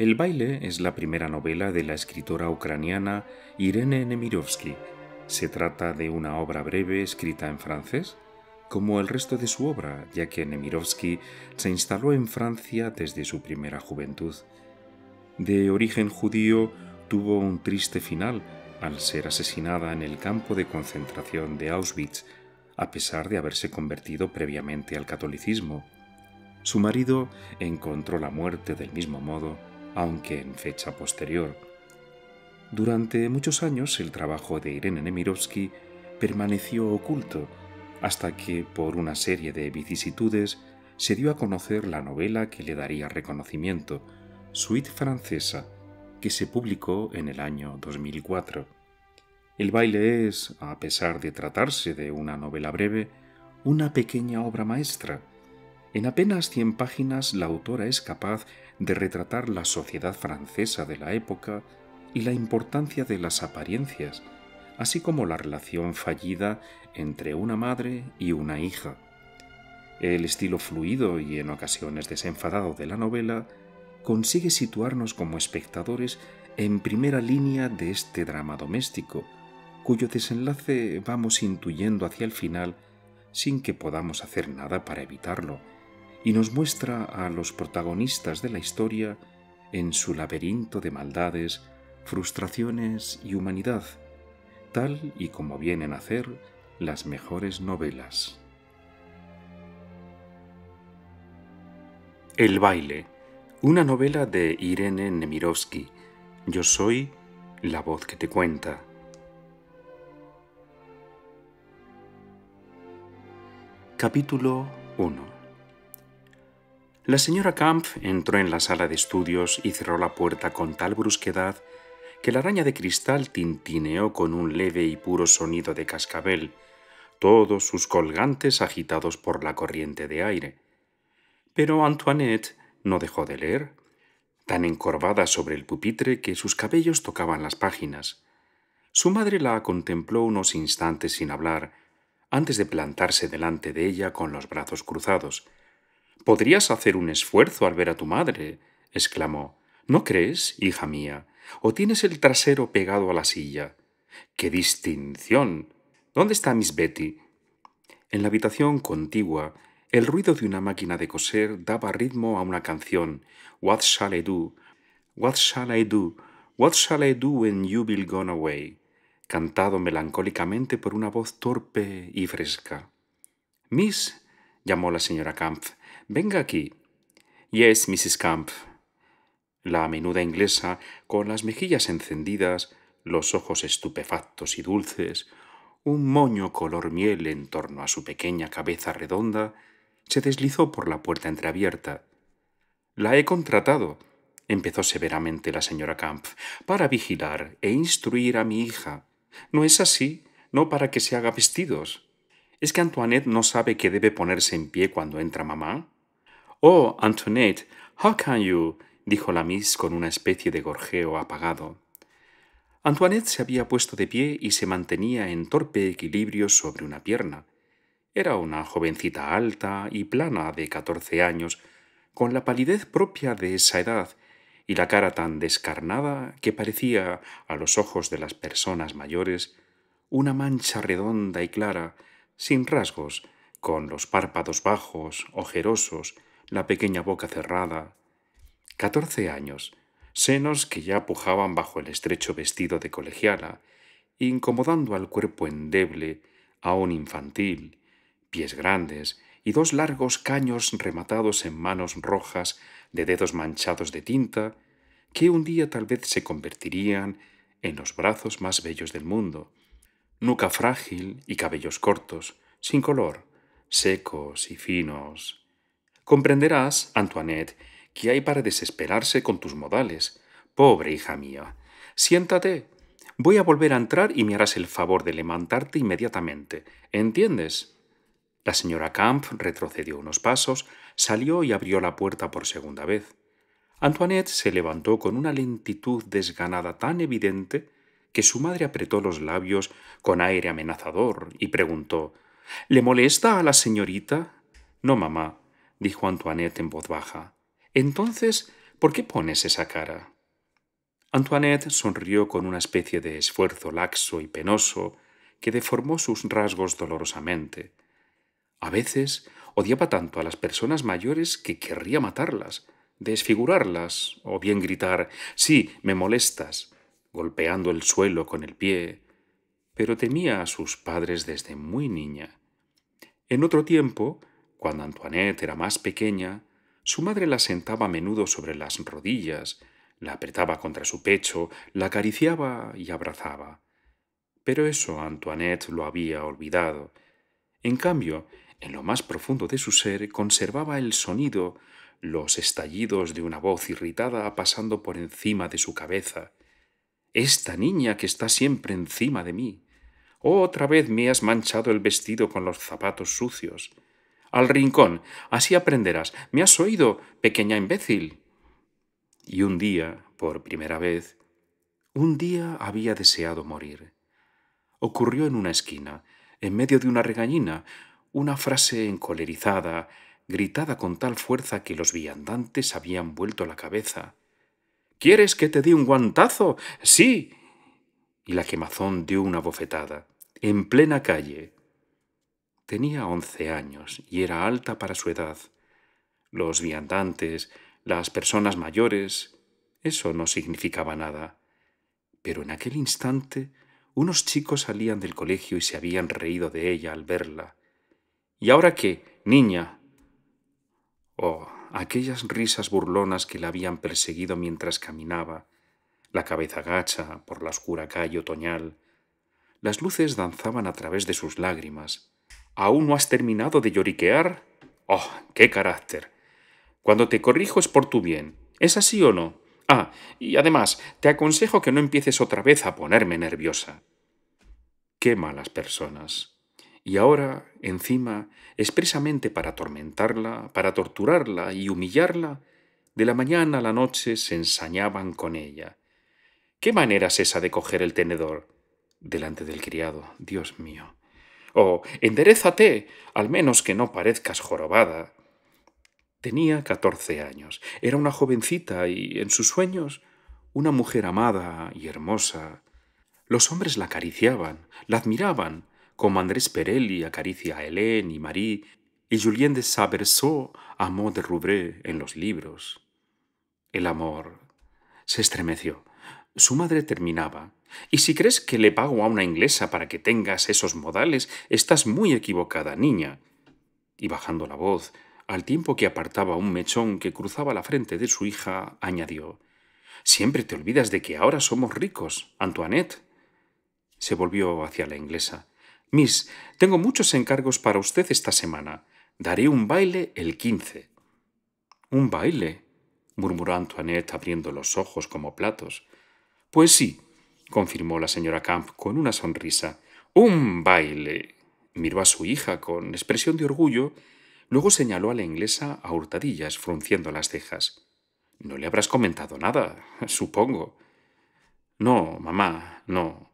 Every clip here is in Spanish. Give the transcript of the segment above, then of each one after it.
El baile es la primera novela de la escritora ucraniana Irene Nemirovsky. Se trata de una obra breve escrita en francés, como el resto de su obra, ya que Nemirovsky se instaló en Francia desde su primera juventud. De origen judío, tuvo un triste final al ser asesinada en el campo de concentración de Auschwitz, a pesar de haberse convertido previamente al catolicismo. Su marido encontró la muerte del mismo modo aunque en fecha posterior. Durante muchos años el trabajo de Irene Nemirovsky permaneció oculto hasta que, por una serie de vicisitudes, se dio a conocer la novela que le daría reconocimiento, Suite Francesa, que se publicó en el año 2004. El baile es, a pesar de tratarse de una novela breve, una pequeña obra maestra. En apenas 100 páginas la autora es capaz de retratar la sociedad francesa de la época y la importancia de las apariencias, así como la relación fallida entre una madre y una hija. El estilo fluido y en ocasiones desenfadado de la novela consigue situarnos como espectadores en primera línea de este drama doméstico, cuyo desenlace vamos intuyendo hacia el final sin que podamos hacer nada para evitarlo y nos muestra a los protagonistas de la historia en su laberinto de maldades, frustraciones y humanidad, tal y como vienen a hacer las mejores novelas. El baile, una novela de Irene Nemirovsky. Yo soy la voz que te cuenta. Capítulo 1 la señora Kampf entró en la sala de estudios y cerró la puerta con tal brusquedad que la araña de cristal tintineó con un leve y puro sonido de cascabel, todos sus colgantes agitados por la corriente de aire. Pero Antoinette no dejó de leer, tan encorvada sobre el pupitre que sus cabellos tocaban las páginas. Su madre la contempló unos instantes sin hablar, antes de plantarse delante de ella con los brazos cruzados, Podrías hacer un esfuerzo al ver a tu madre, exclamó. ¿No crees, hija mía? ¿O tienes el trasero pegado a la silla? ¡Qué distinción! ¿Dónde está Miss Betty? En la habitación contigua, el ruido de una máquina de coser daba ritmo a una canción, What shall I do? What shall I do? What shall I do when you will gone away? cantado melancólicamente por una voz torpe y fresca. Miss llamó la señora Kampf. Venga aquí. Yes, Mrs. Kampf. La menuda inglesa, con las mejillas encendidas, los ojos estupefactos y dulces, un moño color miel en torno a su pequeña cabeza redonda, se deslizó por la puerta entreabierta. La he contratado, empezó severamente la señora Kampf, para vigilar e instruir a mi hija. No es así, no para que se haga vestidos. ¿Es que Antoinette no sabe que debe ponerse en pie cuando entra mamá? Oh, Antoinette, how can you? dijo la Miss con una especie de gorjeo apagado. Antoinette se había puesto de pie y se mantenía en torpe equilibrio sobre una pierna. Era una jovencita alta y plana de catorce años, con la palidez propia de esa edad y la cara tan descarnada que parecía, a los ojos de las personas mayores, una mancha redonda y clara sin rasgos, con los párpados bajos, ojerosos, la pequeña boca cerrada. Catorce años, senos que ya pujaban bajo el estrecho vestido de colegiala, incomodando al cuerpo endeble, aún infantil, pies grandes y dos largos caños rematados en manos rojas de dedos manchados de tinta, que un día tal vez se convertirían en los brazos más bellos del mundo, nuca frágil y cabellos cortos, sin color, secos y finos. Comprenderás, Antoinette, que hay para desesperarse con tus modales. Pobre hija mía. Siéntate. Voy a volver a entrar y me harás el favor de levantarte inmediatamente. ¿Entiendes? La señora Camp retrocedió unos pasos, salió y abrió la puerta por segunda vez. Antoinette se levantó con una lentitud desganada tan evidente que su madre apretó los labios con aire amenazador y preguntó ¿Le molesta a la señorita? No, mamá, dijo Antoinette en voz baja. Entonces, ¿por qué pones esa cara? Antoinette sonrió con una especie de esfuerzo laxo y penoso que deformó sus rasgos dolorosamente. A veces odiaba tanto a las personas mayores que querría matarlas, desfigurarlas, o bien gritar Sí, me molestas golpeando el suelo con el pie, pero temía a sus padres desde muy niña. En otro tiempo, cuando Antoinette era más pequeña, su madre la sentaba a menudo sobre las rodillas, la apretaba contra su pecho, la acariciaba y abrazaba. Pero eso Antoinette lo había olvidado. En cambio, en lo más profundo de su ser conservaba el sonido, los estallidos de una voz irritada pasando por encima de su cabeza, esta niña que está siempre encima de mí. Otra vez me has manchado el vestido con los zapatos sucios. Al rincón, así aprenderás. ¿Me has oído, pequeña imbécil? Y un día, por primera vez, un día había deseado morir. Ocurrió en una esquina, en medio de una regañina, una frase encolerizada, gritada con tal fuerza que los viandantes habían vuelto la cabeza. ¿Quieres que te dé un guantazo? Sí. Y la quemazón dio una bofetada, en plena calle. Tenía once años y era alta para su edad. Los viandantes, las personas mayores, eso no significaba nada. Pero en aquel instante unos chicos salían del colegio y se habían reído de ella al verla. ¿Y ahora qué, niña? Oh, aquellas risas burlonas que la habían perseguido mientras caminaba, la cabeza gacha por la oscura calle otoñal. Las luces danzaban a través de sus lágrimas. ¿Aún no has terminado de lloriquear? ¡Oh, qué carácter! Cuando te corrijo es por tu bien. ¿Es así o no? Ah, y además, te aconsejo que no empieces otra vez a ponerme nerviosa. Qué malas personas y ahora, encima, expresamente para atormentarla, para torturarla y humillarla, de la mañana a la noche se ensañaban con ella. ¿Qué manera es esa de coger el tenedor? Delante del criado, Dios mío. Oh, enderezate, al menos que no parezcas jorobada. Tenía catorce años, era una jovencita y, en sus sueños, una mujer amada y hermosa. Los hombres la acariciaban, la admiraban, como Andrés Perelli acaricia a Hélène y Marie, y Julien de Sabersault amó de Rubre en los libros. El amor se estremeció. Su madre terminaba. Y si crees que le pago a una inglesa para que tengas esos modales, estás muy equivocada, niña. Y bajando la voz, al tiempo que apartaba un mechón que cruzaba la frente de su hija, añadió Siempre te olvidas de que ahora somos ricos, Antoinette. Se volvió hacia la inglesa. Miss, tengo muchos encargos para usted esta semana. Daré un baile el 15. ¿Un baile? murmuró Antoinette abriendo los ojos como platos. Pues sí, confirmó la señora Camp con una sonrisa. Un baile. Miró a su hija con expresión de orgullo, luego señaló a la inglesa a hurtadillas, frunciendo las cejas. No le habrás comentado nada, supongo. No, mamá, no,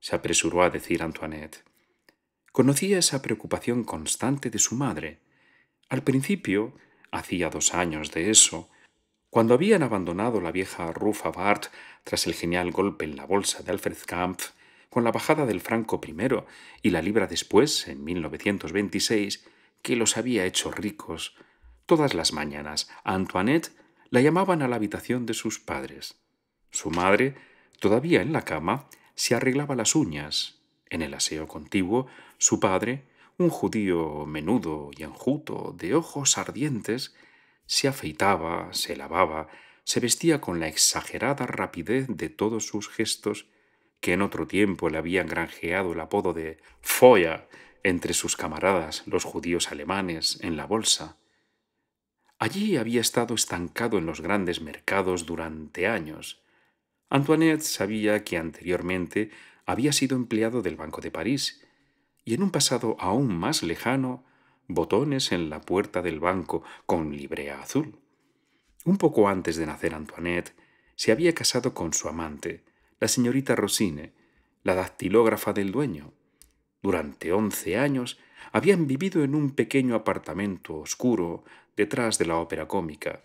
se apresuró a decir Antoinette. Conocía esa preocupación constante de su madre. Al principio, hacía dos años de eso, cuando habían abandonado la vieja Rufa Bart tras el genial golpe en la bolsa de Alfred Kampf, con la bajada del franco primero y la libra después, en 1926, que los había hecho ricos. Todas las mañanas a Antoinette la llamaban a la habitación de sus padres. Su madre, todavía en la cama, se arreglaba las uñas en el aseo contiguo, su padre, un judío menudo y enjuto, de ojos ardientes, se afeitaba, se lavaba, se vestía con la exagerada rapidez de todos sus gestos que en otro tiempo le habían granjeado el apodo de Foya entre sus camaradas, los judíos alemanes, en la bolsa. Allí había estado estancado en los grandes mercados durante años. Antoinette sabía que anteriormente había sido empleado del Banco de París, y en un pasado aún más lejano, botones en la puerta del banco con librea azul. Un poco antes de nacer Antoinette, se había casado con su amante, la señorita Rosine, la dactilógrafa del dueño. Durante once años habían vivido en un pequeño apartamento oscuro detrás de la ópera cómica.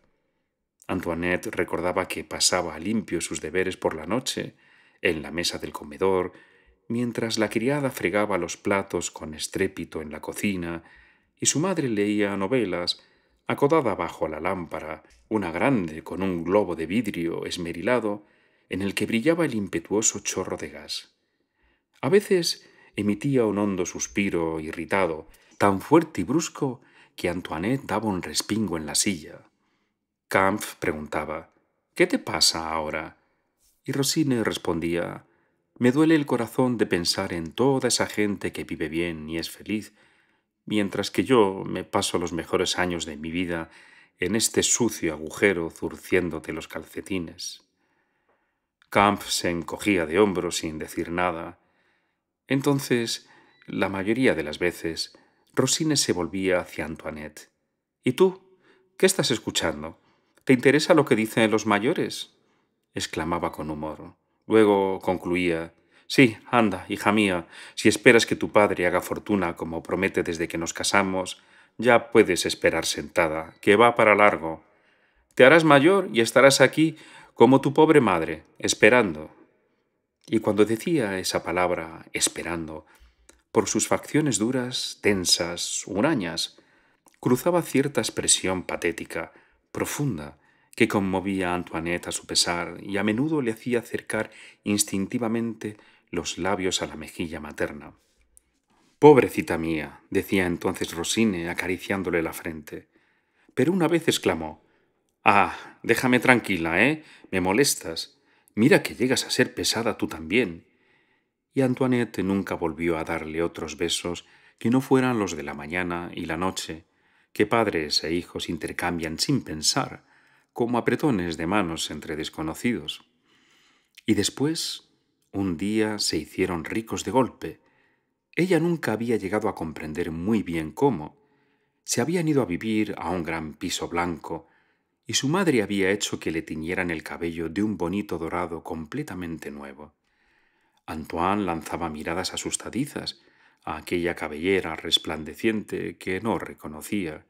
Antoinette recordaba que pasaba limpio sus deberes por la noche en la mesa del comedor, mientras la criada fregaba los platos con estrépito en la cocina y su madre leía novelas, acodada bajo la lámpara, una grande con un globo de vidrio esmerilado en el que brillaba el impetuoso chorro de gas. A veces emitía un hondo suspiro irritado, tan fuerte y brusco que Antoinette daba un respingo en la silla. Kampf preguntaba ¿Qué te pasa ahora? y Rosine respondía Me duele el corazón de pensar en toda esa gente que vive bien y es feliz, mientras que yo me paso los mejores años de mi vida en este sucio agujero zurciéndote los calcetines. Camp se encogía de hombros sin decir nada. Entonces, la mayoría de las veces, Rosine se volvía hacia Antoinette. ¿Y tú? ¿Qué estás escuchando? ¿Te interesa lo que dicen los mayores? exclamaba con humor. Luego concluía Sí, anda, hija mía, si esperas que tu padre haga fortuna como promete desde que nos casamos, ya puedes esperar sentada, que va para largo. Te harás mayor y estarás aquí como tu pobre madre, esperando. Y cuando decía esa palabra, esperando, por sus facciones duras, tensas, hurañas, cruzaba cierta expresión patética, profunda, que conmovía a Antoinette a su pesar y a menudo le hacía acercar instintivamente los labios a la mejilla materna. Pobrecita mía, decía entonces Rosine, acariciándole la frente. Pero una vez exclamó Ah, déjame tranquila, ¿eh? Me molestas. Mira que llegas a ser pesada tú también. Y Antoinette nunca volvió a darle otros besos que no fueran los de la mañana y la noche, que padres e hijos intercambian sin pensar como apretones de manos entre desconocidos. Y después, un día se hicieron ricos de golpe. Ella nunca había llegado a comprender muy bien cómo. Se habían ido a vivir a un gran piso blanco, y su madre había hecho que le tiñeran el cabello de un bonito dorado completamente nuevo. Antoine lanzaba miradas asustadizas a aquella cabellera resplandeciente que no reconocía.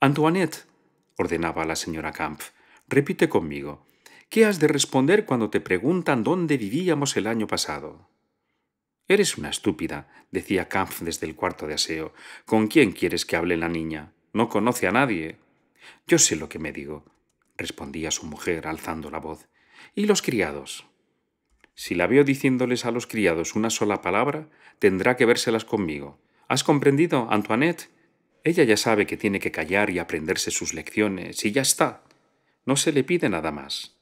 Antoinette ordenaba la señora Kampf. Repite conmigo. ¿Qué has de responder cuando te preguntan dónde vivíamos el año pasado? Eres una estúpida, decía Kampf desde el cuarto de aseo. ¿Con quién quieres que hable la niña? No conoce a nadie. Yo sé lo que me digo, respondía su mujer alzando la voz. ¿Y los criados? Si la veo diciéndoles a los criados una sola palabra, tendrá que vérselas conmigo. ¿Has comprendido, Antoinette? Ella ya sabe que tiene que callar y aprenderse sus lecciones, y ya está. No se le pide nada más.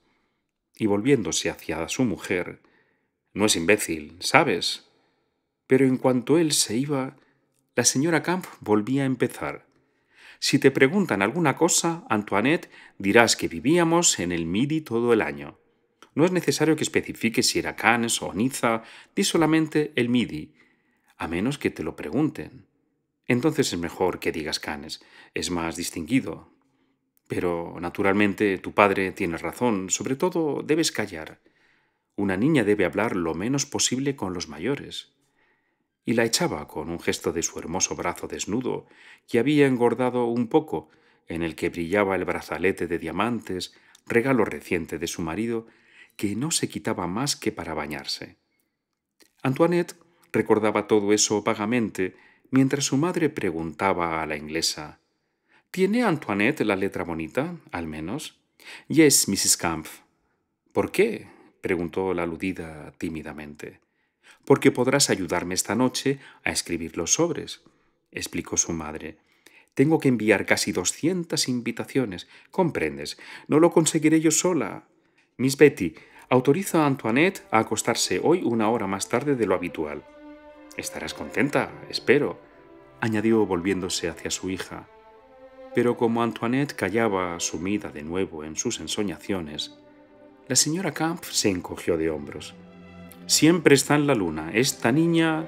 Y volviéndose hacia su mujer, no es imbécil, ¿sabes? Pero en cuanto él se iba, la señora Camp volvía a empezar. Si te preguntan alguna cosa, Antoinette, dirás que vivíamos en el Midi todo el año. No es necesario que especifiques si era Cannes o Niza, di solamente el Midi, a menos que te lo pregunten entonces es mejor que digas canes, es más distinguido. Pero, naturalmente, tu padre tiene razón, sobre todo debes callar. Una niña debe hablar lo menos posible con los mayores. Y la echaba con un gesto de su hermoso brazo desnudo, que había engordado un poco, en el que brillaba el brazalete de diamantes, regalo reciente de su marido, que no se quitaba más que para bañarse. Antoinette recordaba todo eso vagamente mientras su madre preguntaba a la inglesa ¿Tiene Antoinette la letra bonita, al menos? Yes, Mrs. Kampf. ¿Por qué? preguntó la aludida tímidamente. Porque podrás ayudarme esta noche a escribir los sobres, explicó su madre. Tengo que enviar casi doscientas invitaciones. Comprendes, no lo conseguiré yo sola. Miss Betty, autoriza a Antoinette a acostarse hoy una hora más tarde de lo habitual. Estarás contenta, espero, añadió volviéndose hacia su hija. Pero como Antoinette callaba sumida de nuevo en sus ensoñaciones, la señora Camp se encogió de hombros. Siempre está en la luna, esta niña,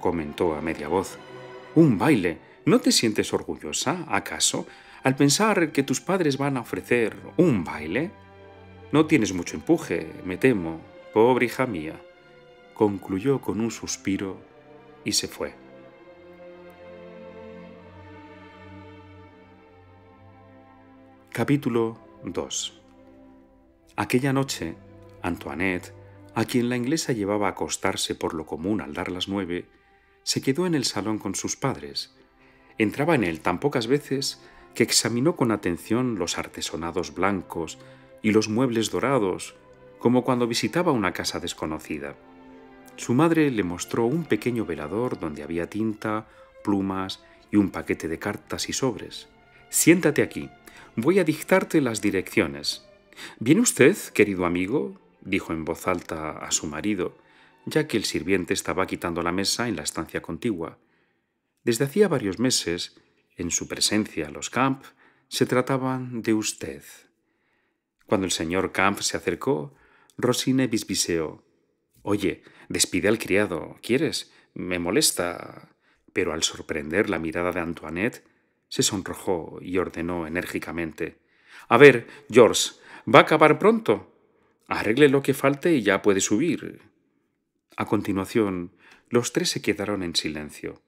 comentó a media voz. Un baile. ¿No te sientes orgullosa, acaso, al pensar que tus padres van a ofrecer un baile? No tienes mucho empuje, me temo, pobre hija mía, concluyó con un suspiro y se fue. Capítulo 2 Aquella noche, Antoinette, a quien la inglesa llevaba a acostarse por lo común al dar las nueve, se quedó en el salón con sus padres. Entraba en él tan pocas veces que examinó con atención los artesonados blancos y los muebles dorados, como cuando visitaba una casa desconocida. Su madre le mostró un pequeño velador donde había tinta, plumas y un paquete de cartas y sobres. Siéntate aquí. Voy a dictarte las direcciones. ¿Viene usted, querido amigo? dijo en voz alta a su marido, ya que el sirviente estaba quitando la mesa en la estancia contigua. Desde hacía varios meses, en su presencia los Camp se trataban de usted. Cuando el señor Camp se acercó, Rosine bisbiseó. Oye, despide al criado, ¿quieres? Me molesta. Pero al sorprender la mirada de Antoinette, se sonrojó y ordenó enérgicamente. A ver, George, va a acabar pronto. Arregle lo que falte y ya puede subir. A continuación, los tres se quedaron en silencio,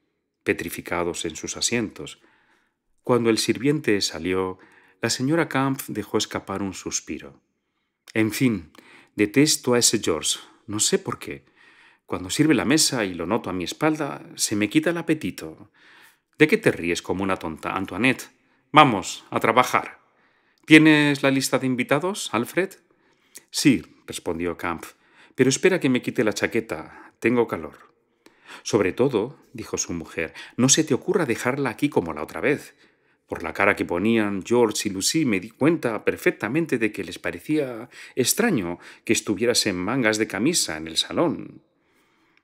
petrificados en sus asientos. Cuando el sirviente salió, la señora Kampf dejó escapar un suspiro. En fin, detesto a ese George, no sé por qué. Cuando sirve la mesa y lo noto a mi espalda, se me quita el apetito. ¿De qué te ríes como una tonta, Antoinette? Vamos, a trabajar. ¿Tienes la lista de invitados, Alfred? Sí, respondió Kampf, pero espera que me quite la chaqueta. Tengo calor. Sobre todo, dijo su mujer, no se te ocurra dejarla aquí como la otra vez. Por la cara que ponían George y Lucy me di cuenta perfectamente de que les parecía extraño que estuvieras en mangas de camisa en el salón.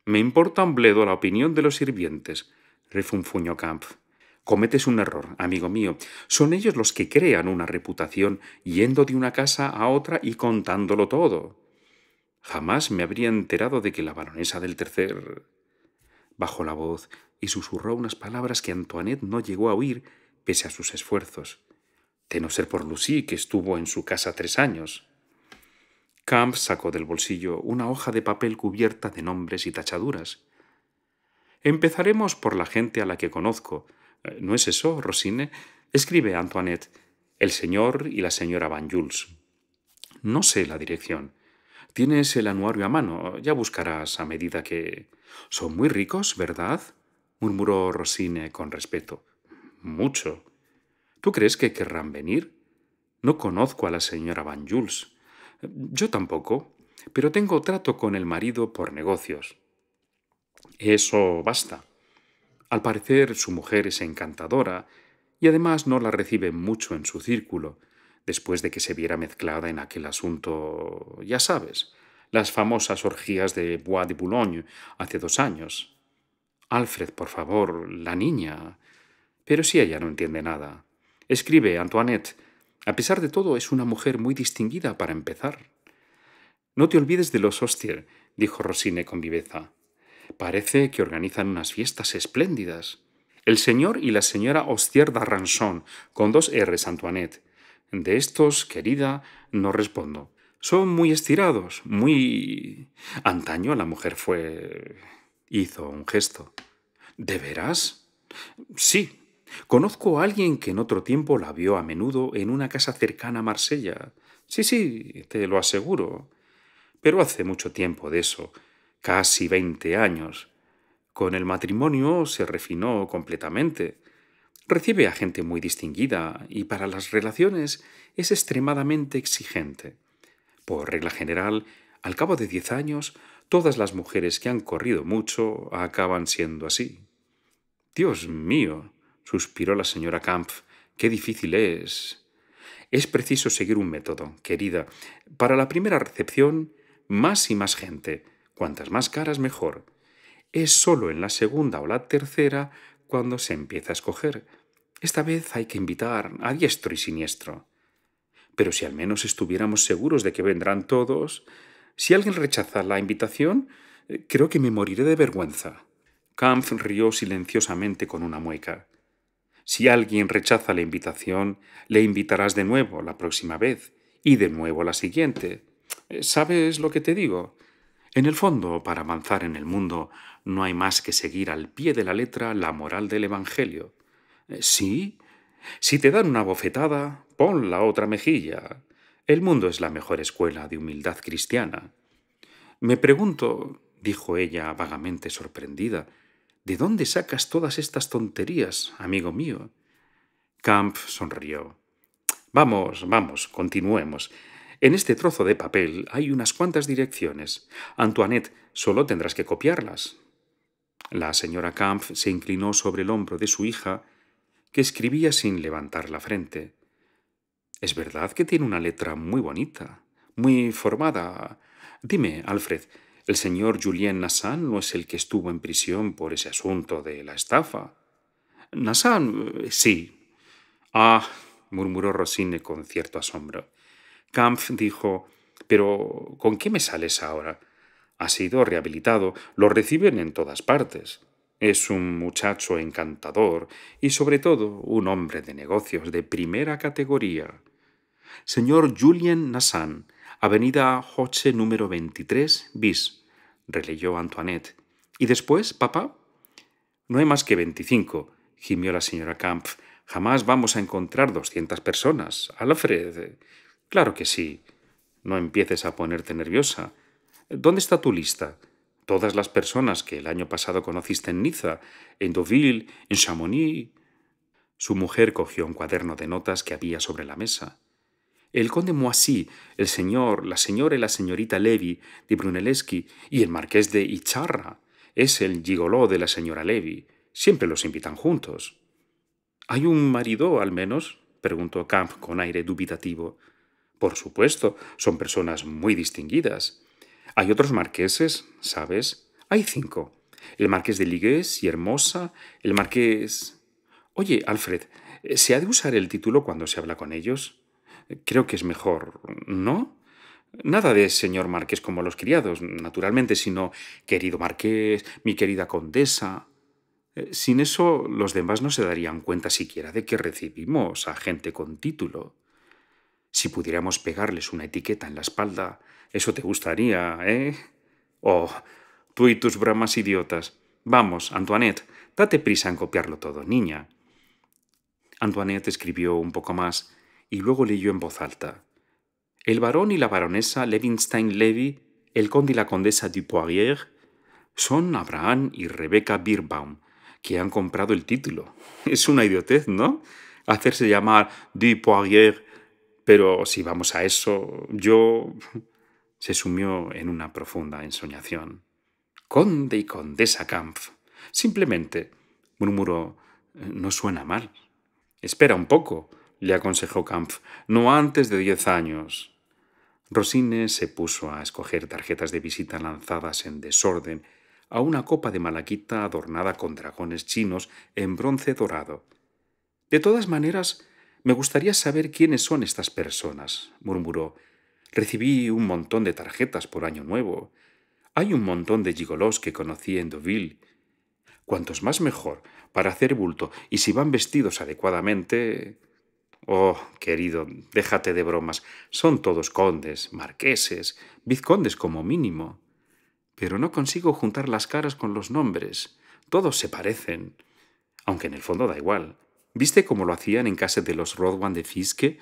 Me importa un bledo la opinión de los sirvientes, refunfuñó Camp. Cometes un error, amigo mío. Son ellos los que crean una reputación yendo de una casa a otra y contándolo todo. Jamás me habría enterado de que la baronesa del tercer... Bajó la voz y susurró unas palabras que Antoinette no llegó a oír pese a sus esfuerzos, de no ser por Lucy, que estuvo en su casa tres años. Camp sacó del bolsillo una hoja de papel cubierta de nombres y tachaduras. Empezaremos por la gente a la que conozco. ¿No es eso, Rosine? Escribe Antoinette, el señor y la señora Van Jules. No sé la dirección. Tienes el anuario a mano, ya buscarás a medida que. Son muy ricos, ¿verdad? murmuró Rosine con respeto mucho. ¿Tú crees que querrán venir? No conozco a la señora Van Jules. Yo tampoco, pero tengo trato con el marido por negocios. Eso basta. Al parecer su mujer es encantadora y además no la recibe mucho en su círculo, después de que se viera mezclada en aquel asunto, ya sabes, las famosas orgías de Bois de Boulogne hace dos años. Alfred, por favor, la niña. Pero si ella no entiende nada. Escribe, Antoinette. A pesar de todo, es una mujer muy distinguida para empezar. No te olvides de los Ostier, dijo Rosine con viveza. Parece que organizan unas fiestas espléndidas. El señor y la señora Ostier d'Arranson, con dos R's, Antoinette. De estos, querida, no respondo. Son muy estirados, muy... Antaño la mujer fue... hizo un gesto. ¿De veras? Sí, Conozco a alguien que en otro tiempo la vio a menudo en una casa cercana a Marsella. Sí, sí, te lo aseguro. Pero hace mucho tiempo de eso, casi veinte años. Con el matrimonio se refinó completamente. Recibe a gente muy distinguida y para las relaciones es extremadamente exigente. Por regla general, al cabo de diez años, todas las mujeres que han corrido mucho acaban siendo así. Dios mío, suspiró la señora Kampf. Qué difícil es. Es preciso seguir un método, querida. Para la primera recepción, más y más gente. Cuantas más caras, mejor. Es solo en la segunda o la tercera cuando se empieza a escoger. Esta vez hay que invitar a diestro y siniestro. Pero si al menos estuviéramos seguros de que vendrán todos, si alguien rechaza la invitación, eh, creo que me moriré de vergüenza. Kampf rió silenciosamente con una mueca. Si alguien rechaza la invitación, le invitarás de nuevo la próxima vez y de nuevo la siguiente. Eh, ¿Sabes lo que te digo? En el fondo, para avanzar en el mundo, no hay más que seguir al pie de la letra la moral del Evangelio. Eh, sí, si te dan una bofetada, pon la otra mejilla. El mundo es la mejor escuela de humildad cristiana. Me pregunto, dijo ella vagamente sorprendida, ¿De dónde sacas todas estas tonterías, amigo mío? Kampf sonrió. Vamos, vamos, continuemos. En este trozo de papel hay unas cuantas direcciones. Antoinette, solo tendrás que copiarlas. La señora Kampf se inclinó sobre el hombro de su hija, que escribía sin levantar la frente. Es verdad que tiene una letra muy bonita, muy formada. Dime, Alfred, el señor Julien Nassan no es el que estuvo en prisión por ese asunto de la estafa. Nassan, eh, sí. Ah, murmuró Rosine con cierto asombro. Kampf dijo, pero ¿con qué me sales ahora? Ha sido rehabilitado, lo reciben en todas partes. Es un muchacho encantador y sobre todo un hombre de negocios de primera categoría. Señor Julien Nassan, Avenida Hoche número 23 bis, releyó Antoinette. ¿Y después, papá? No hay más que 25, gimió la señora Kampf. Jamás vamos a encontrar 200 personas. Alfred. Claro que sí. No empieces a ponerte nerviosa. ¿Dónde está tu lista? Todas las personas que el año pasado conociste en Niza, en Deauville, en Chamonix. Su mujer cogió un cuaderno de notas que había sobre la mesa el conde Moissy, el señor, la señora y la señorita Levy de Brunelleschi y el marqués de Icharra. Es el gigoló de la señora Levy. Siempre los invitan juntos. ¿Hay un marido, al menos? preguntó Camp con aire dubitativo. Por supuesto, son personas muy distinguidas. Hay otros marqueses, ¿sabes? Hay cinco. El marqués de Ligues y Hermosa, el marqués... Oye, Alfred, ¿se ha de usar el título cuando se habla con ellos? creo que es mejor, ¿no? Nada de señor marqués como los criados, naturalmente, sino querido marqués, mi querida condesa. Eh, sin eso los demás no se darían cuenta siquiera de que recibimos a gente con título. Si pudiéramos pegarles una etiqueta en la espalda, eso te gustaría, ¿eh? Oh, tú y tus bramas idiotas. Vamos, Antoinette, date prisa en copiarlo todo, niña. Antoinette escribió un poco más y luego leyó en voz alta. El barón y la baronesa Levinstein Levy, el conde y la condesa du Poirier, son Abraham y Rebecca Birbaum, que han comprado el título. Es una idiotez, ¿no? Hacerse llamar du Poirier, pero si vamos a eso, yo... Se sumió en una profunda ensoñación. Conde y condesa Kampf. Simplemente, murmuró, no suena mal. Espera un poco le aconsejó Kampf, no antes de diez años. Rosine se puso a escoger tarjetas de visita lanzadas en desorden a una copa de malaquita adornada con dragones chinos en bronce dorado. De todas maneras, me gustaría saber quiénes son estas personas, murmuró. Recibí un montón de tarjetas por Año Nuevo. Hay un montón de gigolos que conocí en Deauville. Cuantos más mejor, para hacer bulto, y si van vestidos adecuadamente, Oh, querido, déjate de bromas. Son todos condes, marqueses, vizcondes como mínimo. Pero no consigo juntar las caras con los nombres. Todos se parecen. Aunque en el fondo da igual. ¿Viste cómo lo hacían en casa de los Rodwan de Fiske?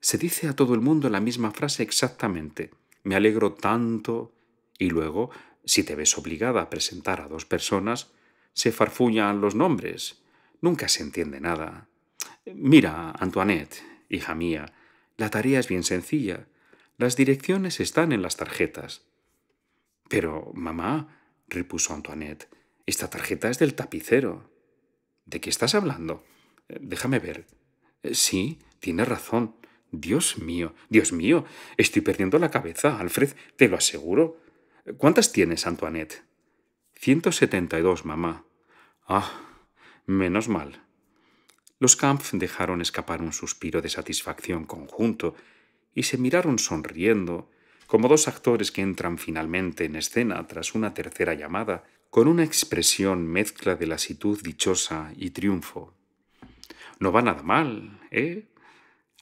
Se dice a todo el mundo la misma frase exactamente. Me alegro tanto. Y luego, si te ves obligada a presentar a dos personas, se farfuñan los nombres. Nunca se entiende nada. Mira, Antoinette, hija mía, la tarea es bien sencilla. Las direcciones están en las tarjetas. Pero, mamá, repuso Antoinette, esta tarjeta es del tapicero. ¿De qué estás hablando? Eh, déjame ver. Eh, sí, tienes razón. Dios mío, Dios mío, estoy perdiendo la cabeza, Alfred, te lo aseguro. ¿Cuántas tienes, Antoinette? 172, mamá. Ah, menos mal. Los Kampf dejaron escapar un suspiro de satisfacción conjunto y se miraron sonriendo, como dos actores que entran finalmente en escena tras una tercera llamada, con una expresión mezcla de lasitud dichosa y triunfo. No va nada mal, ¿eh?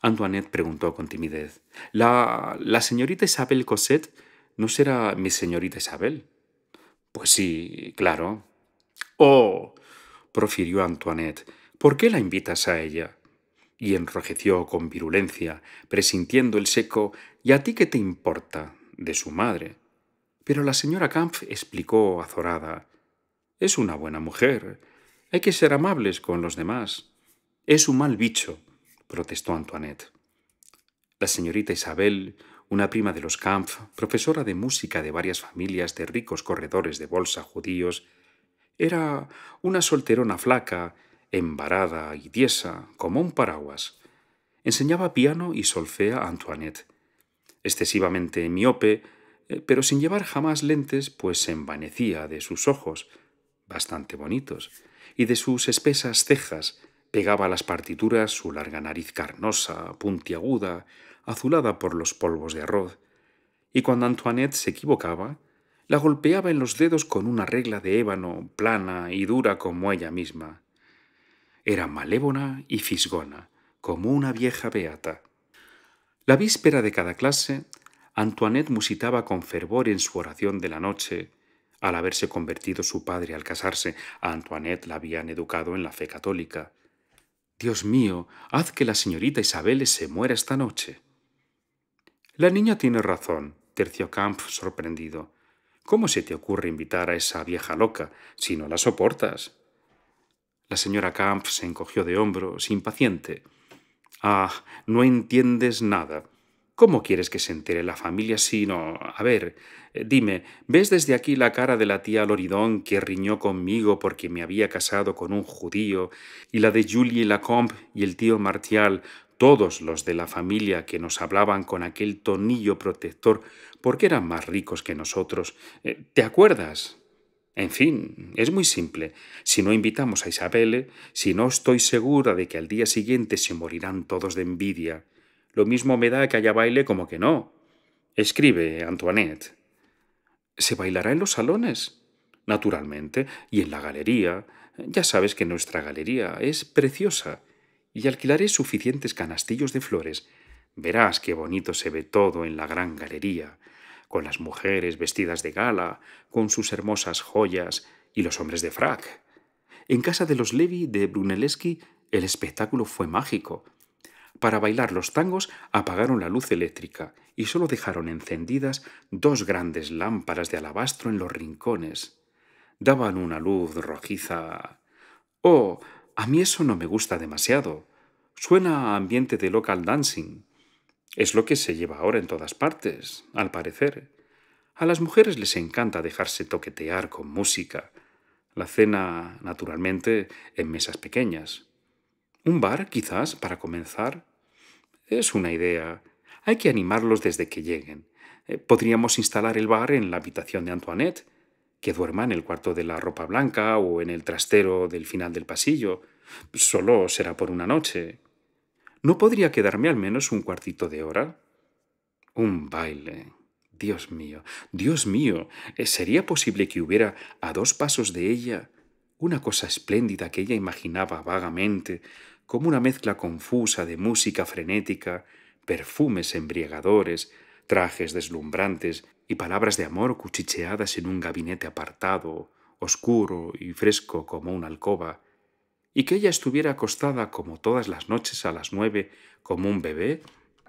Antoinette preguntó con timidez. ¿La, la señorita Isabel Cosette no será mi señorita Isabel? Pues sí, claro. Oh, profirió Antoinette ¿Por qué la invitas a ella? Y enrojeció con virulencia, presintiendo el seco ¿Y a ti qué te importa? de su madre. Pero la señora Kampf explicó azorada Es una buena mujer. Hay que ser amables con los demás. Es un mal bicho, protestó Antoinette. La señorita Isabel, una prima de los Kampf, profesora de música de varias familias de ricos corredores de bolsa judíos, era una solterona flaca embarada y tiesa, como un paraguas. Enseñaba piano y solfea a Antoinette. Excesivamente miope, eh, pero sin llevar jamás lentes, pues se envanecía de sus ojos, bastante bonitos, y de sus espesas cejas pegaba a las partituras su larga nariz carnosa, puntiaguda, azulada por los polvos de arroz. Y cuando Antoinette se equivocaba, la golpeaba en los dedos con una regla de ébano plana y dura como ella misma. Era malévola y fisgona, como una vieja beata. La víspera de cada clase, Antoinette musitaba con fervor en su oración de la noche. Al haberse convertido su padre al casarse, a Antoinette la habían educado en la fe católica. Dios mío, haz que la señorita Isabel se muera esta noche. La niña tiene razón, terció Camp sorprendido. ¿Cómo se te ocurre invitar a esa vieja loca si no la soportas? La señora Camp se encogió de hombros, impaciente. Ah, no entiendes nada. ¿Cómo quieres que se entere la familia si no? A ver, eh, dime, ¿ves desde aquí la cara de la tía Loridón que riñó conmigo porque me había casado con un judío, y la de Julie Lacombe y el tío Martial, todos los de la familia que nos hablaban con aquel tonillo protector porque eran más ricos que nosotros? Eh, ¿Te acuerdas? En fin, es muy simple. Si no invitamos a Isabelle, si no estoy segura de que al día siguiente se morirán todos de envidia, lo mismo me da que haya baile como que no. Escribe, Antoinette. ¿Se bailará en los salones? Naturalmente, y en la galería. Ya sabes que nuestra galería es preciosa. Y alquilaré suficientes canastillos de flores. Verás qué bonito se ve todo en la gran galería con las mujeres vestidas de gala, con sus hermosas joyas y los hombres de frac. En casa de los Levi de Brunelleschi el espectáculo fue mágico. Para bailar los tangos apagaron la luz eléctrica y solo dejaron encendidas dos grandes lámparas de alabastro en los rincones. Daban una luz rojiza. Oh, a mí eso no me gusta demasiado. Suena a ambiente de local dancing. Es lo que se lleva ahora en todas partes, al parecer. A las mujeres les encanta dejarse toquetear con música. La cena, naturalmente, en mesas pequeñas. Un bar, quizás, para comenzar. Es una idea. Hay que animarlos desde que lleguen. Eh, podríamos instalar el bar en la habitación de Antoinette, que duerma en el cuarto de la ropa blanca o en el trastero del final del pasillo. Solo será por una noche. ¿No podría quedarme al menos un cuartito de hora? Un baile. Dios mío, Dios mío, eh, ¿sería posible que hubiera a dos pasos de ella una cosa espléndida que ella imaginaba vagamente, como una mezcla confusa de música frenética, perfumes embriagadores, trajes deslumbrantes y palabras de amor cuchicheadas en un gabinete apartado, oscuro y fresco como una alcoba, y que ella estuviera acostada como todas las noches a las nueve, como un bebé,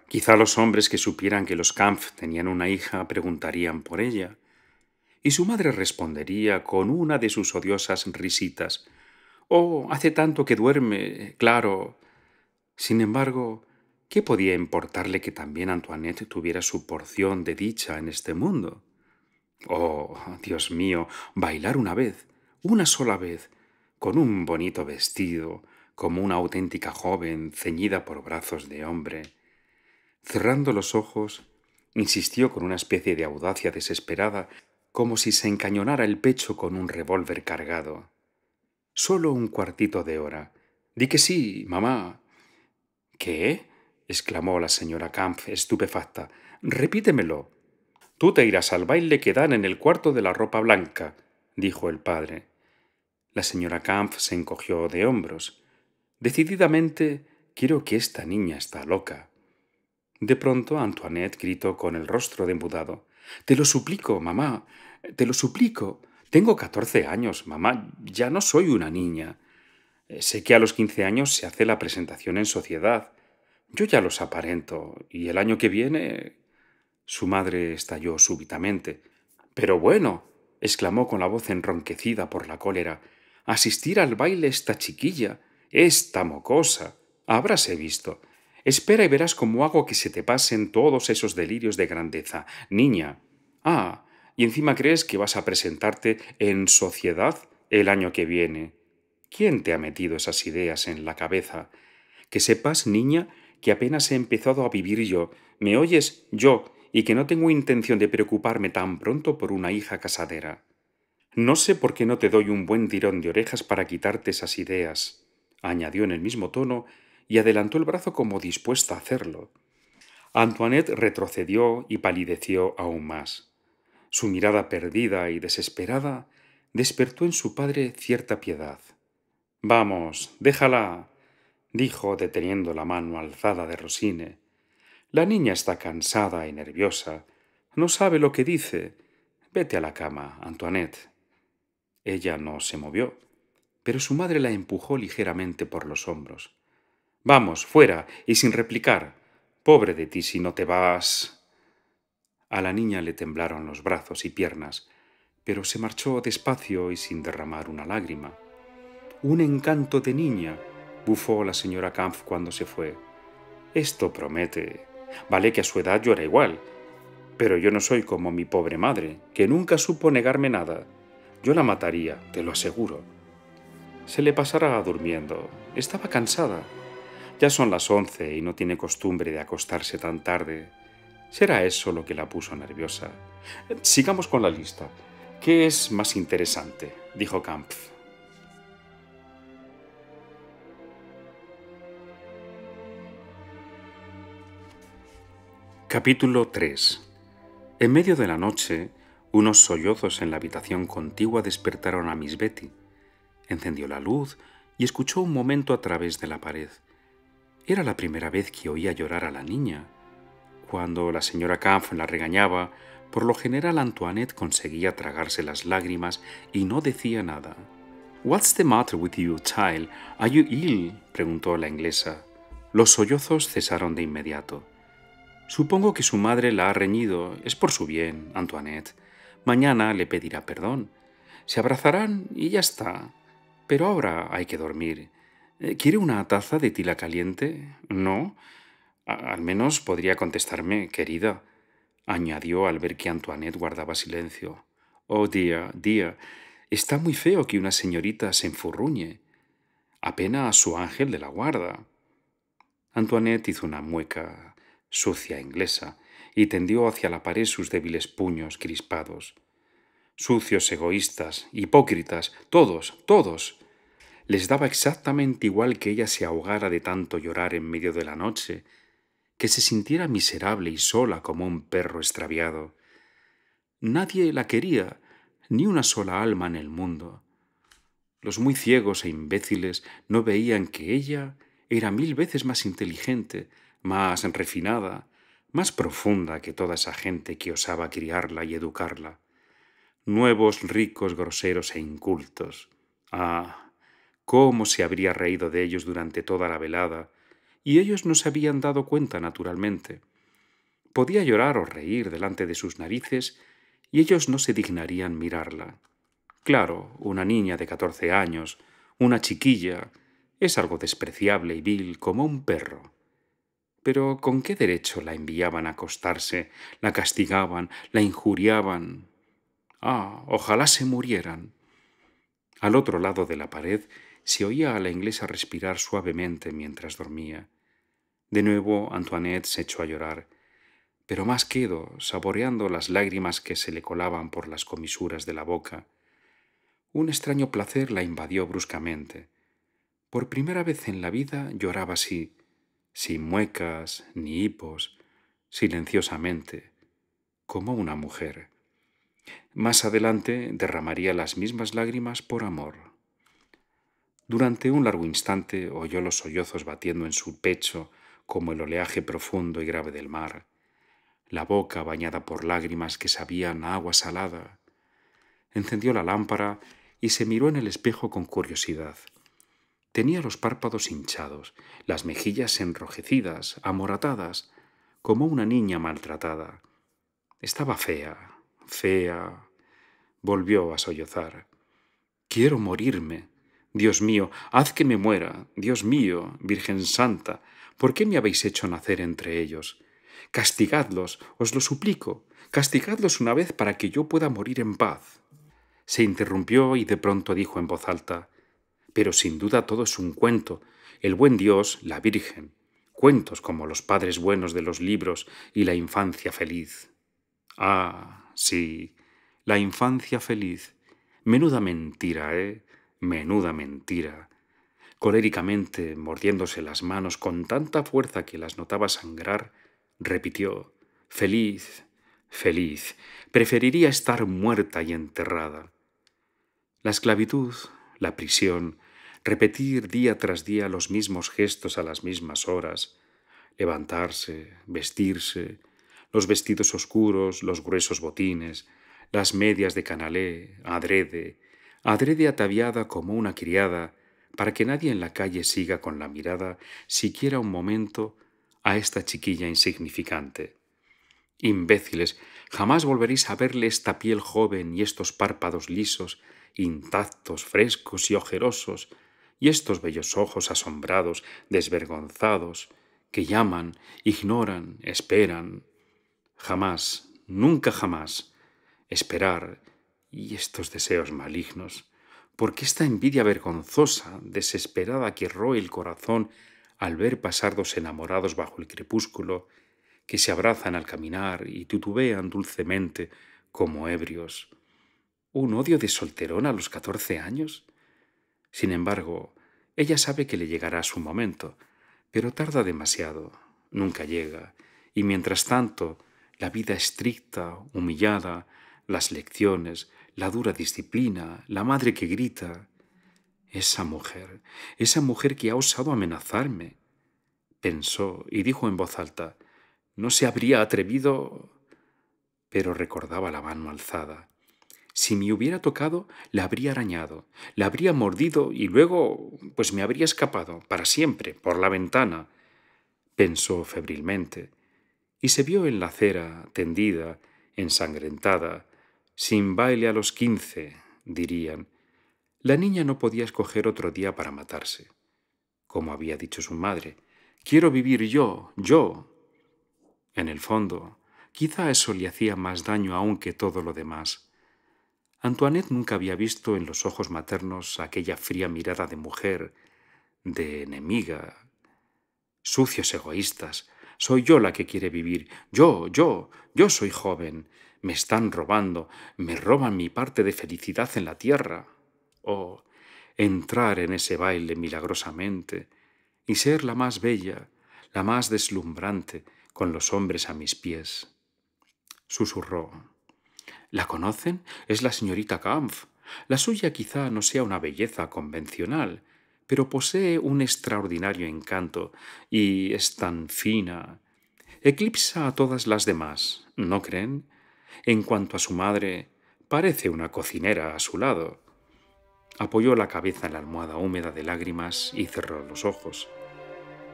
quizá los hombres que supieran que los Kampf tenían una hija preguntarían por ella, y su madre respondería con una de sus odiosas risitas Oh, hace tanto que duerme, claro. Sin embargo, ¿qué podía importarle que también Antoinette tuviera su porción de dicha en este mundo? Oh, Dios mío, bailar una vez, una sola vez, con un bonito vestido, como una auténtica joven ceñida por brazos de hombre. Cerrando los ojos, insistió con una especie de audacia desesperada, como si se encañonara el pecho con un revólver cargado. Solo un cuartito de hora. Di que sí, mamá. ¿Qué? exclamó la señora Kampf, estupefacta. Repítemelo. Tú te irás al baile que dan en el cuarto de la ropa blanca, dijo el padre. La señora Kampf se encogió de hombros. Decididamente, quiero que esta niña está loca. De pronto Antoinette gritó con el rostro demudado. Te lo suplico, mamá, te lo suplico. Tengo catorce años, mamá, ya no soy una niña. Eh, sé que a los quince años se hace la presentación en sociedad. Yo ya los aparento, y el año que viene... Su madre estalló súbitamente. Pero bueno, exclamó con la voz enronquecida por la cólera, asistir al baile esta chiquilla, esta mocosa. Habráse visto. Espera y verás cómo hago que se te pasen todos esos delirios de grandeza. Niña. Ah, y encima crees que vas a presentarte en sociedad el año que viene. ¿Quién te ha metido esas ideas en la cabeza? Que sepas, niña, que apenas he empezado a vivir yo. ¿Me oyes? Yo, y que no tengo intención de preocuparme tan pronto por una hija casadera. No sé por qué no te doy un buen tirón de orejas para quitarte esas ideas, añadió en el mismo tono y adelantó el brazo como dispuesta a hacerlo. Antoinette retrocedió y palideció aún más. Su mirada perdida y desesperada despertó en su padre cierta piedad. Vamos, déjala, dijo deteniendo la mano alzada de Rosine. La niña está cansada y nerviosa. No sabe lo que dice. Vete a la cama, Antoinette. Ella no se movió, pero su madre la empujó ligeramente por los hombros. Vamos, fuera, y sin replicar. Pobre de ti si no te vas. A la niña le temblaron los brazos y piernas, pero se marchó despacio y sin derramar una lágrima. Un encanto de niña, bufó la señora Kampf cuando se fue. Esto promete. Vale que a su edad yo era igual, pero yo no soy como mi pobre madre, que nunca supo negarme nada. Yo la mataría, te lo aseguro. Se le pasará durmiendo. Estaba cansada. Ya son las once y no tiene costumbre de acostarse tan tarde. Será eso lo que la puso nerviosa. Sigamos con la lista. ¿Qué es más interesante? dijo Kampf. Capítulo 3. En medio de la noche, unos sollozos en la habitación contigua despertaron a Miss Betty. Encendió la luz y escuchó un momento a través de la pared. Era la primera vez que oía llorar a la niña. Cuando la señora Kampf la regañaba, por lo general Antoinette conseguía tragarse las lágrimas y no decía nada. What's the matter with you, child? Are you ill? preguntó la inglesa. Los sollozos cesaron de inmediato. Supongo que su madre la ha reñido. Es por su bien, Antoinette. Mañana le pedirá perdón. Se abrazarán y ya está. Pero ahora hay que dormir. Eh, ¿Quiere una taza de tila caliente? No. al menos podría contestarme, querida, añadió al ver que Antoinette guardaba silencio. Oh, día, día, está muy feo que una señorita se enfurruñe. Apenas a su ángel de la guarda. Antoinette hizo una mueca sucia inglesa y tendió hacia la pared sus débiles puños crispados. Sucios egoístas, hipócritas, todos, todos. Les daba exactamente igual que ella se ahogara de tanto llorar en medio de la noche, que se sintiera miserable y sola como un perro extraviado. Nadie la quería, ni una sola alma en el mundo. Los muy ciegos e imbéciles no veían que ella era mil veces más inteligente, más refinada, más profunda que toda esa gente que osaba criarla y educarla. Nuevos ricos, groseros e incultos. Ah, cómo se habría reído de ellos durante toda la velada, y ellos no se habían dado cuenta naturalmente. Podía llorar o reír delante de sus narices, y ellos no se dignarían mirarla. Claro, una niña de catorce años, una chiquilla, es algo despreciable y vil como un perro. Pero ¿con qué derecho la enviaban a acostarse, la castigaban, la injuriaban? Ah, ojalá se murieran. Al otro lado de la pared se oía a la inglesa respirar suavemente mientras dormía. De nuevo Antoinette se echó a llorar, pero más quedo, saboreando las lágrimas que se le colaban por las comisuras de la boca. Un extraño placer la invadió bruscamente. Por primera vez en la vida lloraba así, sin muecas ni hipos, silenciosamente, como una mujer. Más adelante derramaría las mismas lágrimas por amor. Durante un largo instante oyó los sollozos batiendo en su pecho como el oleaje profundo y grave del mar, la boca bañada por lágrimas que sabían agua salada. Encendió la lámpara y se miró en el espejo con curiosidad. Tenía los párpados hinchados, las mejillas enrojecidas, amoratadas, como una niña maltratada. Estaba fea, fea. Volvió a sollozar. Quiero morirme. Dios mío, haz que me muera. Dios mío, Virgen Santa, ¿por qué me habéis hecho nacer entre ellos? Castigadlos, os lo suplico, castigadlos una vez para que yo pueda morir en paz. Se interrumpió y de pronto dijo en voz alta pero sin duda todo es un cuento, el buen Dios, la Virgen, cuentos como los padres buenos de los libros y la infancia feliz. Ah, sí, la infancia feliz. Menuda mentira, ¿eh? Menuda mentira. Coléricamente, mordiéndose las manos con tanta fuerza que las notaba sangrar, repitió Feliz, feliz. Preferiría estar muerta y enterrada. La esclavitud, la prisión, repetir día tras día los mismos gestos a las mismas horas, levantarse, vestirse, los vestidos oscuros, los gruesos botines, las medias de canalé, adrede, adrede ataviada como una criada, para que nadie en la calle siga con la mirada, siquiera un momento, a esta chiquilla insignificante. Imbéciles, jamás volveréis a verle esta piel joven y estos párpados lisos, intactos, frescos y ojerosos, y estos bellos ojos asombrados, desvergonzados, que llaman, ignoran, esperan. Jamás, nunca jamás, esperar y estos deseos malignos, porque esta envidia vergonzosa, desesperada que roe el corazón al ver pasar dos enamorados bajo el crepúsculo, que se abrazan al caminar y tutubean dulcemente como ebrios un odio de solterón a los catorce años. Sin embargo, ella sabe que le llegará su momento, pero tarda demasiado, nunca llega, y mientras tanto, la vida estricta, humillada, las lecciones, la dura disciplina, la madre que grita. Esa mujer, esa mujer que ha osado amenazarme. Pensó y dijo en voz alta, no se habría atrevido. Pero recordaba la mano alzada, si me hubiera tocado, la habría arañado, la habría mordido y luego pues me habría escapado, para siempre, por la ventana, pensó febrilmente, y se vio en la acera, tendida, ensangrentada, sin baile a los quince, dirían. La niña no podía escoger otro día para matarse. Como había dicho su madre, quiero vivir yo, yo. En el fondo, quizá eso le hacía más daño aún que todo lo demás Antoinette nunca había visto en los ojos maternos aquella fría mirada de mujer, de enemiga. Sucios egoístas. Soy yo la que quiere vivir. Yo, yo, yo soy joven. Me están robando. Me roban mi parte de felicidad en la tierra. Oh, entrar en ese baile milagrosamente y ser la más bella, la más deslumbrante, con los hombres a mis pies. Susurró. ¿La conocen? Es la señorita Kampf. La suya quizá no sea una belleza convencional, pero posee un extraordinario encanto y es tan fina. Eclipsa a todas las demás, ¿no creen? En cuanto a su madre, parece una cocinera a su lado. Apoyó la cabeza en la almohada húmeda de lágrimas y cerró los ojos.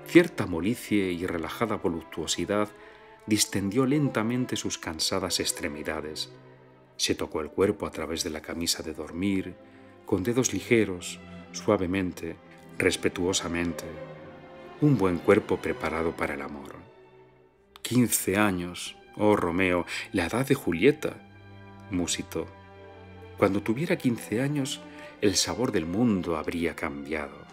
Cierta molicie y relajada voluptuosidad distendió lentamente sus cansadas extremidades se tocó el cuerpo a través de la camisa de dormir, con dedos ligeros, suavemente, respetuosamente. Un buen cuerpo preparado para el amor. Quince años, oh Romeo, la edad de Julieta, musitó. Cuando tuviera quince años, el sabor del mundo habría cambiado.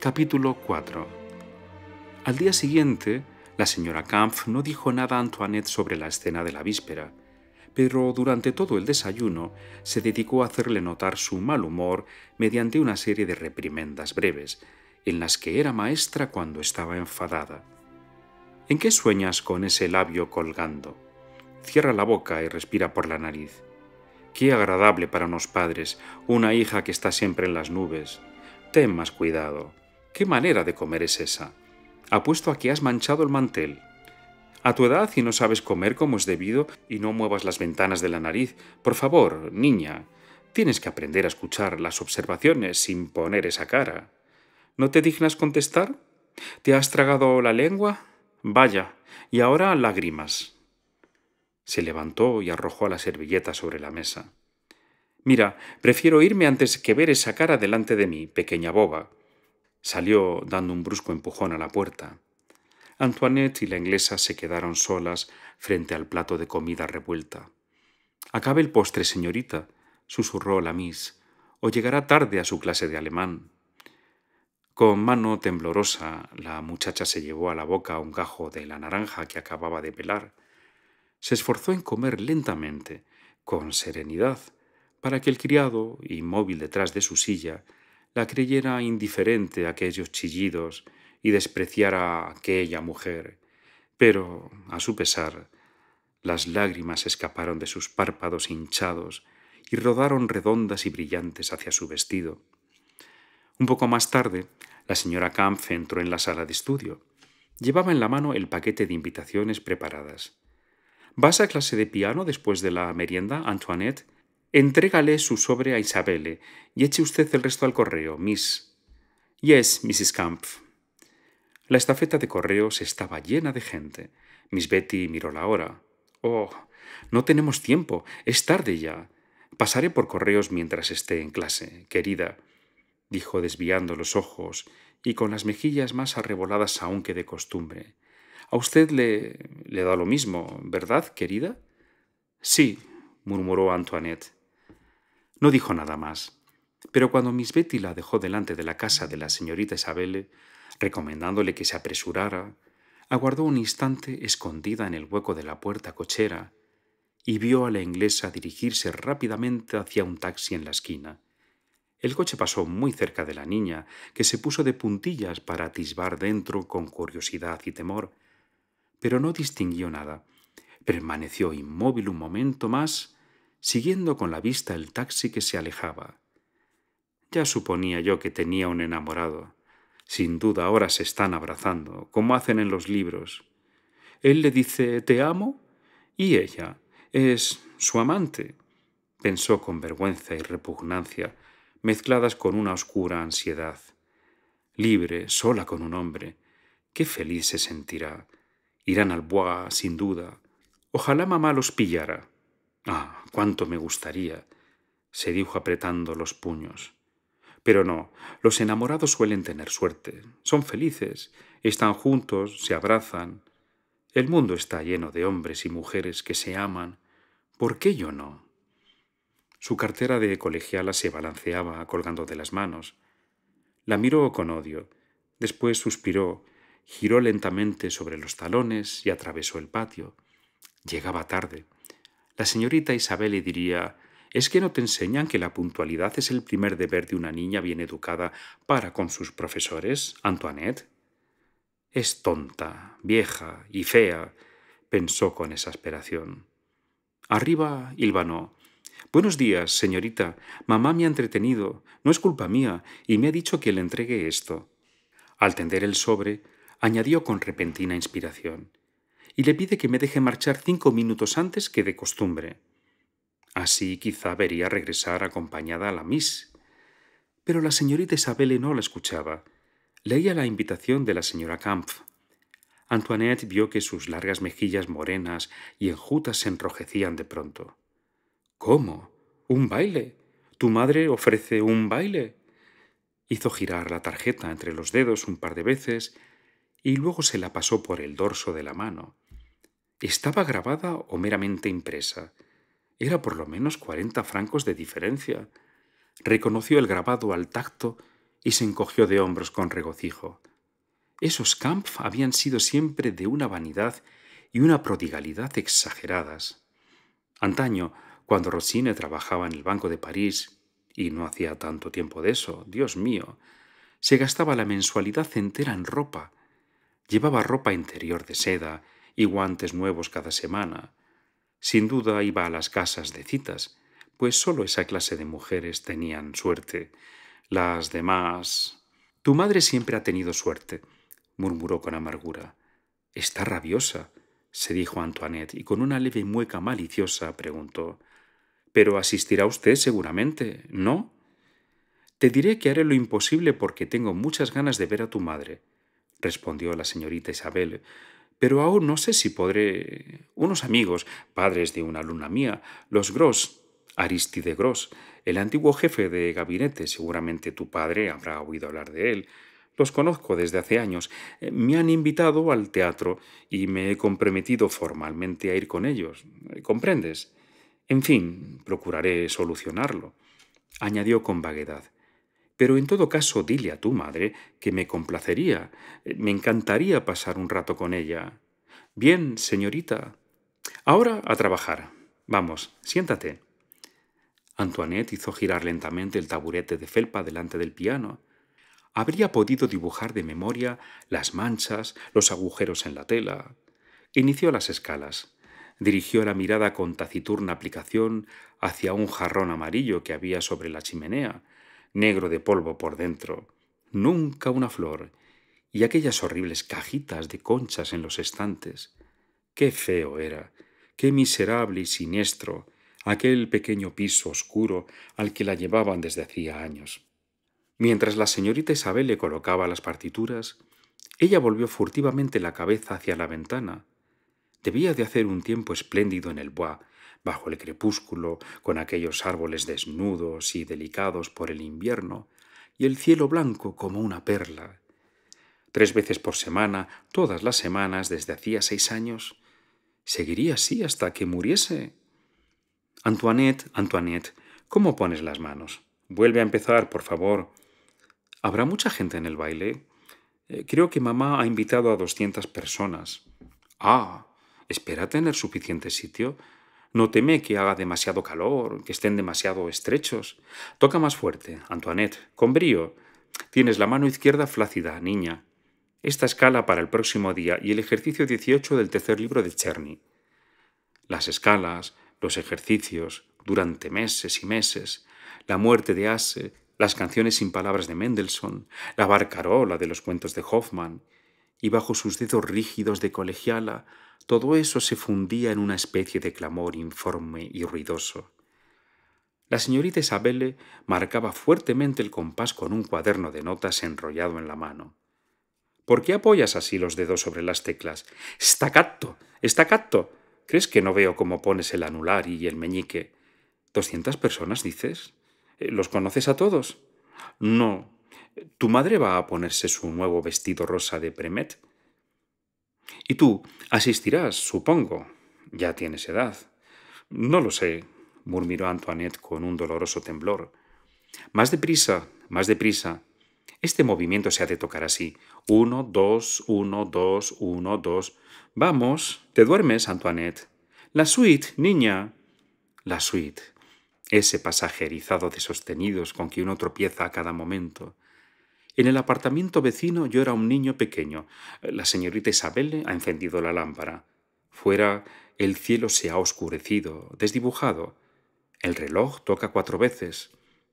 Capítulo 4 Al día siguiente, la señora Kampf no dijo nada a Antoinette sobre la escena de la víspera, pero durante todo el desayuno se dedicó a hacerle notar su mal humor mediante una serie de reprimendas breves, en las que era maestra cuando estaba enfadada. ¿En qué sueñas con ese labio colgando? Cierra la boca y respira por la nariz. Qué agradable para unos padres, una hija que está siempre en las nubes. Ten más cuidado. ¿Qué manera de comer es esa? apuesto a que has manchado el mantel. A tu edad y no sabes comer como es debido y no muevas las ventanas de la nariz. Por favor, niña, tienes que aprender a escuchar las observaciones sin poner esa cara. ¿No te dignas contestar? ¿Te has tragado la lengua? Vaya, y ahora lágrimas. Se levantó y arrojó la servilleta sobre la mesa. Mira, prefiero irme antes que ver esa cara delante de mí, pequeña boba. Salió dando un brusco empujón a la puerta. Antoinette y la inglesa se quedaron solas frente al plato de comida revuelta. Acabe el postre, señorita, susurró la Miss, o llegará tarde a su clase de alemán. Con mano temblorosa, la muchacha se llevó a la boca un gajo de la naranja que acababa de pelar. Se esforzó en comer lentamente, con serenidad, para que el criado, inmóvil detrás de su silla, la creyera indiferente a aquellos chillidos y despreciara a aquella mujer. Pero, a su pesar, las lágrimas escaparon de sus párpados hinchados y rodaron redondas y brillantes hacia su vestido. Un poco más tarde, la señora Kampf entró en la sala de estudio. Llevaba en la mano el paquete de invitaciones preparadas. ¿Vas a clase de piano después de la merienda, Antoinette? Entrégale su sobre a Isabelle y eche usted el resto al correo, Miss. Yes, Mrs. Campf. La estafeta de correos estaba llena de gente. Miss Betty miró la hora. Oh, no tenemos tiempo. Es tarde ya. Pasaré por correos mientras esté en clase, querida, dijo desviando los ojos y con las mejillas más arreboladas aún que de costumbre. A usted le. le da lo mismo, ¿verdad, querida? Sí, murmuró Antoinette. No dijo nada más, pero cuando Miss Betty la dejó delante de la casa de la señorita Isabelle, recomendándole que se apresurara, aguardó un instante escondida en el hueco de la puerta cochera y vio a la inglesa dirigirse rápidamente hacia un taxi en la esquina. El coche pasó muy cerca de la niña, que se puso de puntillas para atisbar dentro con curiosidad y temor, pero no distinguió nada. Permaneció inmóvil un momento más siguiendo con la vista el taxi que se alejaba. Ya suponía yo que tenía un enamorado. Sin duda ahora se están abrazando, como hacen en los libros. Él le dice Te amo y ella es su amante, pensó con vergüenza y repugnancia, mezcladas con una oscura ansiedad. Libre, sola con un hombre, qué feliz se sentirá. Irán al Bois, sin duda. Ojalá mamá los pillara. Ah, cuánto me gustaría, se dijo apretando los puños. Pero no, los enamorados suelen tener suerte, son felices, están juntos, se abrazan. El mundo está lleno de hombres y mujeres que se aman. ¿Por qué yo no? Su cartera de colegiala se balanceaba colgando de las manos. La miró con odio, después suspiró, giró lentamente sobre los talones y atravesó el patio. Llegaba tarde la señorita Isabel le diría ¿Es que no te enseñan que la puntualidad es el primer deber de una niña bien educada para con sus profesores, Antoinette? Es tonta, vieja y fea, pensó con exasperación. Arriba Ilvano. Buenos días, señorita. Mamá me ha entretenido. No es culpa mía y me ha dicho que le entregue esto. Al tender el sobre, añadió con repentina inspiración y le pide que me deje marchar cinco minutos antes que de costumbre. Así quizá vería regresar acompañada a la Miss. Pero la señorita Isabelle no la escuchaba. Leía la invitación de la señora Kampf. Antoinette vio que sus largas mejillas morenas y enjutas se enrojecían de pronto. ¿Cómo? ¿Un baile? ¿Tu madre ofrece un baile? Hizo girar la tarjeta entre los dedos un par de veces y luego se la pasó por el dorso de la mano. ¿Estaba grabada o meramente impresa? Era por lo menos cuarenta francos de diferencia. Reconoció el grabado al tacto y se encogió de hombros con regocijo. Esos Kampf habían sido siempre de una vanidad y una prodigalidad exageradas. Antaño, cuando Rosine trabajaba en el Banco de París, y no hacía tanto tiempo de eso, Dios mío, se gastaba la mensualidad entera en ropa. Llevaba ropa interior de seda, y guantes nuevos cada semana. Sin duda iba a las casas de citas, pues sólo esa clase de mujeres tenían suerte. Las demás. Tu madre siempre ha tenido suerte, murmuró con amargura. Está rabiosa, se dijo Antoinette, y con una leve mueca maliciosa preguntó. Pero asistirá usted seguramente, ¿no? Te diré que haré lo imposible porque tengo muchas ganas de ver a tu madre, respondió la señorita Isabel, pero aún no sé si podré. Unos amigos, padres de una alumna mía, los Gross, Aristide Gross, el antiguo jefe de gabinete, seguramente tu padre habrá oído hablar de él, los conozco desde hace años, eh, me han invitado al teatro y me he comprometido formalmente a ir con ellos. Eh, ¿Comprendes? En fin, procuraré solucionarlo, añadió con vaguedad. Pero en todo caso dile a tu madre que me complacería, me encantaría pasar un rato con ella. Bien, señorita. Ahora a trabajar. Vamos, siéntate. Antoinette hizo girar lentamente el taburete de felpa delante del piano. Habría podido dibujar de memoria las manchas, los agujeros en la tela. Inició las escalas. Dirigió la mirada con taciturna aplicación hacia un jarrón amarillo que había sobre la chimenea, negro de polvo por dentro, nunca una flor, y aquellas horribles cajitas de conchas en los estantes. Qué feo era, qué miserable y siniestro aquel pequeño piso oscuro al que la llevaban desde hacía años. Mientras la señorita Isabel le colocaba las partituras, ella volvió furtivamente la cabeza hacia la ventana. Debía de hacer un tiempo espléndido en el Bois bajo el crepúsculo, con aquellos árboles desnudos y delicados por el invierno, y el cielo blanco como una perla. Tres veces por semana, todas las semanas desde hacía seis años. ¿Seguiría así hasta que muriese? Antoinette, Antoinette, ¿cómo pones las manos? Vuelve a empezar, por favor. ¿Habrá mucha gente en el baile? Eh, creo que mamá ha invitado a doscientas personas. Ah, ¿espera tener suficiente sitio? No teme que haga demasiado calor, que estén demasiado estrechos. Toca más fuerte, Antoinette, con brío. Tienes la mano izquierda flácida, niña. Esta escala para el próximo día y el ejercicio 18 del tercer libro de Cherny. Las escalas, los ejercicios, durante meses y meses, la muerte de Asse, las canciones sin palabras de Mendelssohn, la barcarola de los cuentos de Hoffmann, y bajo sus dedos rígidos de colegiala todo eso se fundía en una especie de clamor informe y ruidoso. La señorita Isabelle marcaba fuertemente el compás con un cuaderno de notas enrollado en la mano. ¿Por qué apoyas así los dedos sobre las teclas? ¡Staccato! ¡Staccato! ¿Crees que no veo cómo pones el anular y el meñique? ¿Doscientas personas, dices? Eh, ¿Los conoces a todos? No. ¿Tu madre va a ponerse su nuevo vestido rosa de premet? Y tú asistirás, supongo. Ya tienes edad. No lo sé, murmuró Antoinette con un doloroso temblor. Más deprisa, más deprisa. Este movimiento se ha de tocar así. Uno, dos, uno, dos, uno, dos. Vamos, te duermes, Antoinette. La suite, niña. La suite. Ese pasaje de sostenidos con que uno tropieza a cada momento. En el apartamento vecino yo era un niño pequeño. La señorita Isabel ha encendido la lámpara. Fuera el cielo se ha oscurecido, desdibujado. El reloj toca cuatro veces.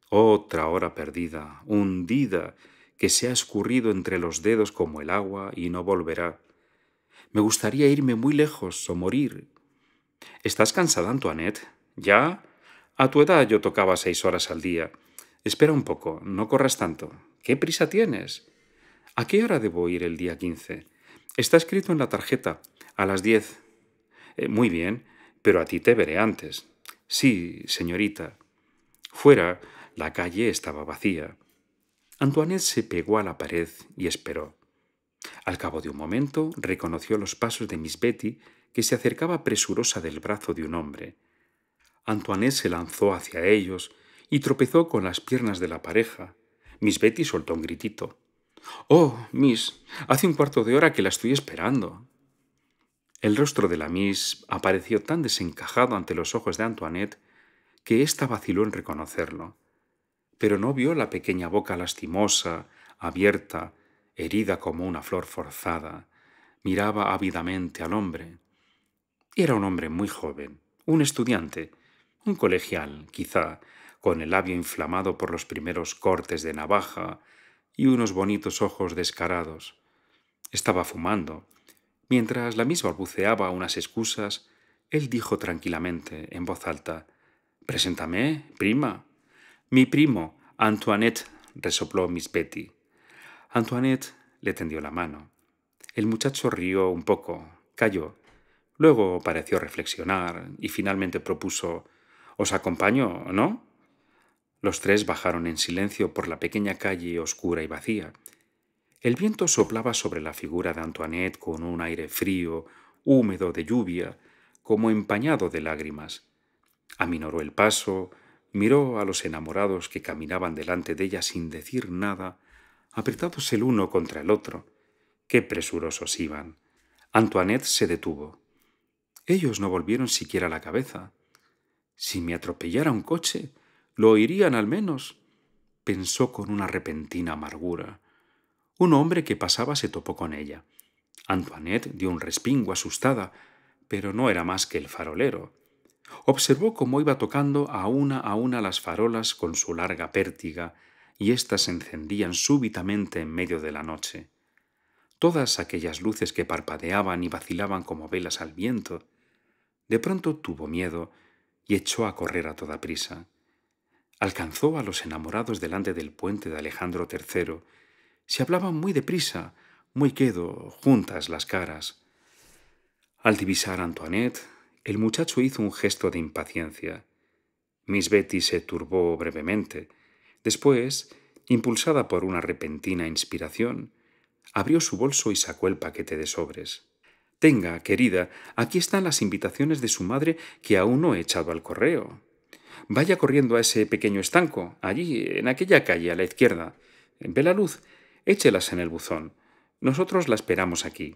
Otra hora perdida, hundida, que se ha escurrido entre los dedos como el agua y no volverá. Me gustaría irme muy lejos o morir. ¿Estás cansada, Antoinette? ¿Ya? A tu edad yo tocaba seis horas al día. Espera un poco, no corras tanto. ¿Qué prisa tienes? ¿A qué hora debo ir el día 15? Está escrito en la tarjeta, a las 10. Eh, muy bien, pero a ti te veré antes. Sí, señorita. Fuera, la calle estaba vacía. Antoinette se pegó a la pared y esperó. Al cabo de un momento reconoció los pasos de Miss Betty, que se acercaba presurosa del brazo de un hombre. Antoinette se lanzó hacia ellos y tropezó con las piernas de la pareja, Miss Betty soltó un gritito. Oh, Miss, hace un cuarto de hora que la estoy esperando. El rostro de la Miss apareció tan desencajado ante los ojos de Antoinette que ésta vaciló en reconocerlo, pero no vio la pequeña boca lastimosa, abierta, herida como una flor forzada. Miraba ávidamente al hombre. Era un hombre muy joven, un estudiante, un colegial, quizá, con el labio inflamado por los primeros cortes de navaja y unos bonitos ojos descarados. Estaba fumando. Mientras la misma balbuceaba unas excusas, él dijo tranquilamente, en voz alta, Preséntame, prima. Mi primo, Antoinette, resopló Miss Betty. Antoinette le tendió la mano. El muchacho rió un poco, calló. Luego pareció reflexionar y finalmente propuso ¿Os acompaño, no? Los tres bajaron en silencio por la pequeña calle oscura y vacía. El viento soplaba sobre la figura de Antoinette con un aire frío, húmedo de lluvia, como empañado de lágrimas. Aminoró el paso, miró a los enamorados que caminaban delante de ella sin decir nada, apretados el uno contra el otro. ¡Qué presurosos iban! Antoinette se detuvo. Ellos no volvieron siquiera la cabeza. Si me atropellara un coche, lo oirían al menos, pensó con una repentina amargura. Un hombre que pasaba se topó con ella. Antoinette dio un respingo asustada, pero no era más que el farolero. Observó cómo iba tocando a una a una las farolas con su larga pértiga, y éstas se encendían súbitamente en medio de la noche. Todas aquellas luces que parpadeaban y vacilaban como velas al viento. De pronto tuvo miedo y echó a correr a toda prisa alcanzó a los enamorados delante del puente de Alejandro III. Se hablaban muy deprisa, muy quedo, juntas las caras. Al divisar a Antoinette, el muchacho hizo un gesto de impaciencia. Miss Betty se turbó brevemente. Después, impulsada por una repentina inspiración, abrió su bolso y sacó el paquete de sobres. Tenga, querida, aquí están las invitaciones de su madre que aún no he echado al correo. Vaya corriendo a ese pequeño estanco, allí, en aquella calle a la izquierda. Ve la luz, échelas en el buzón. Nosotros la esperamos aquí.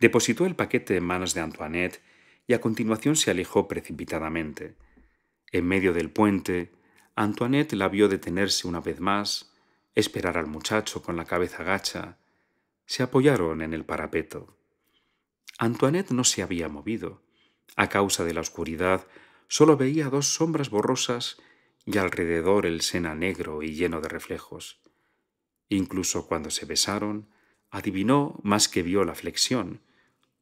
Depositó el paquete en manos de Antoinette y a continuación se alejó precipitadamente. En medio del puente, Antoinette la vio detenerse una vez más, esperar al muchacho con la cabeza gacha. Se apoyaron en el parapeto. Antoinette no se había movido. A causa de la oscuridad, solo veía dos sombras borrosas y alrededor el Sena negro y lleno de reflejos. Incluso cuando se besaron, adivinó más que vio la flexión,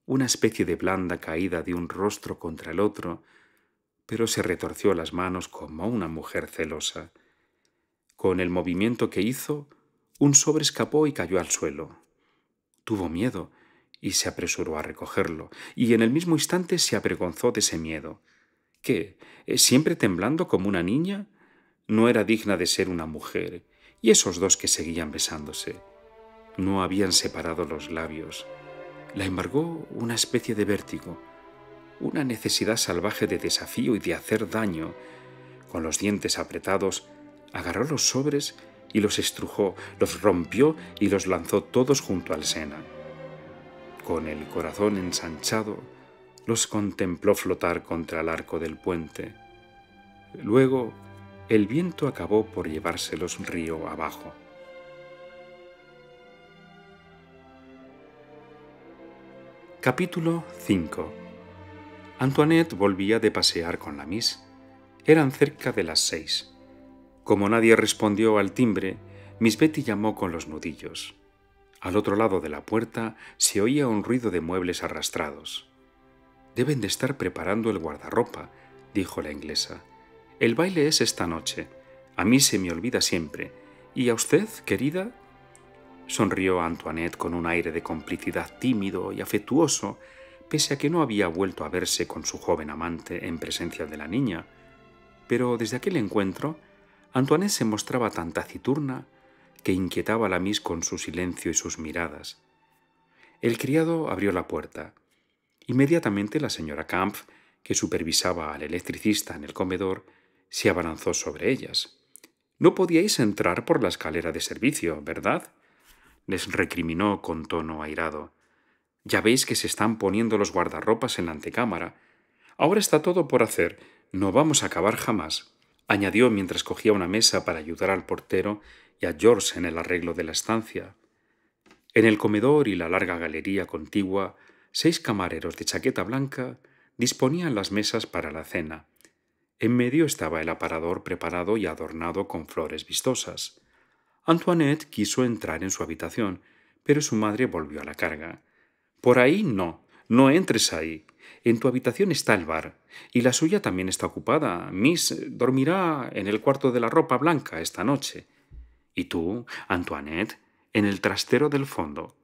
una especie de blanda caída de un rostro contra el otro, pero se retorció las manos como una mujer celosa. Con el movimiento que hizo, un sobre escapó y cayó al suelo. Tuvo miedo y se apresuró a recogerlo, y en el mismo instante se avergonzó de ese miedo que, eh, siempre temblando como una niña, no era digna de ser una mujer, y esos dos que seguían besándose. No habían separado los labios. La embargó una especie de vértigo, una necesidad salvaje de desafío y de hacer daño. Con los dientes apretados, agarró los sobres y los estrujó, los rompió y los lanzó todos junto al Sena. Con el corazón ensanchado, los contempló flotar contra el arco del puente. Luego, el viento acabó por llevárselos río abajo. Capítulo 5 Antoinette volvía de pasear con la Miss. Eran cerca de las seis. Como nadie respondió al timbre, Miss Betty llamó con los nudillos. Al otro lado de la puerta se oía un ruido de muebles arrastrados. Deben de estar preparando el guardarropa, dijo la inglesa. El baile es esta noche. A mí se me olvida siempre. ¿Y a usted, querida? Sonrió Antoinette con un aire de complicidad tímido y afectuoso, pese a que no había vuelto a verse con su joven amante en presencia de la niña. Pero desde aquel encuentro, Antoinette se mostraba tan taciturna que inquietaba a la Miss con su silencio y sus miradas. El criado abrió la puerta. Inmediatamente la señora Kampf, que supervisaba al electricista en el comedor, se abalanzó sobre ellas. No podíais entrar por la escalera de servicio, ¿verdad? les recriminó con tono airado. Ya veis que se están poniendo los guardarropas en la antecámara. Ahora está todo por hacer. No vamos a acabar jamás, añadió mientras cogía una mesa para ayudar al portero y a George en el arreglo de la estancia. En el comedor y la larga galería contigua seis camareros de chaqueta blanca disponían las mesas para la cena. En medio estaba el aparador preparado y adornado con flores vistosas. Antoinette quiso entrar en su habitación, pero su madre volvió a la carga. Por ahí no, no entres ahí. En tu habitación está el bar, y la suya también está ocupada. Miss dormirá en el cuarto de la ropa blanca esta noche. Y tú, Antoinette, en el trastero del fondo.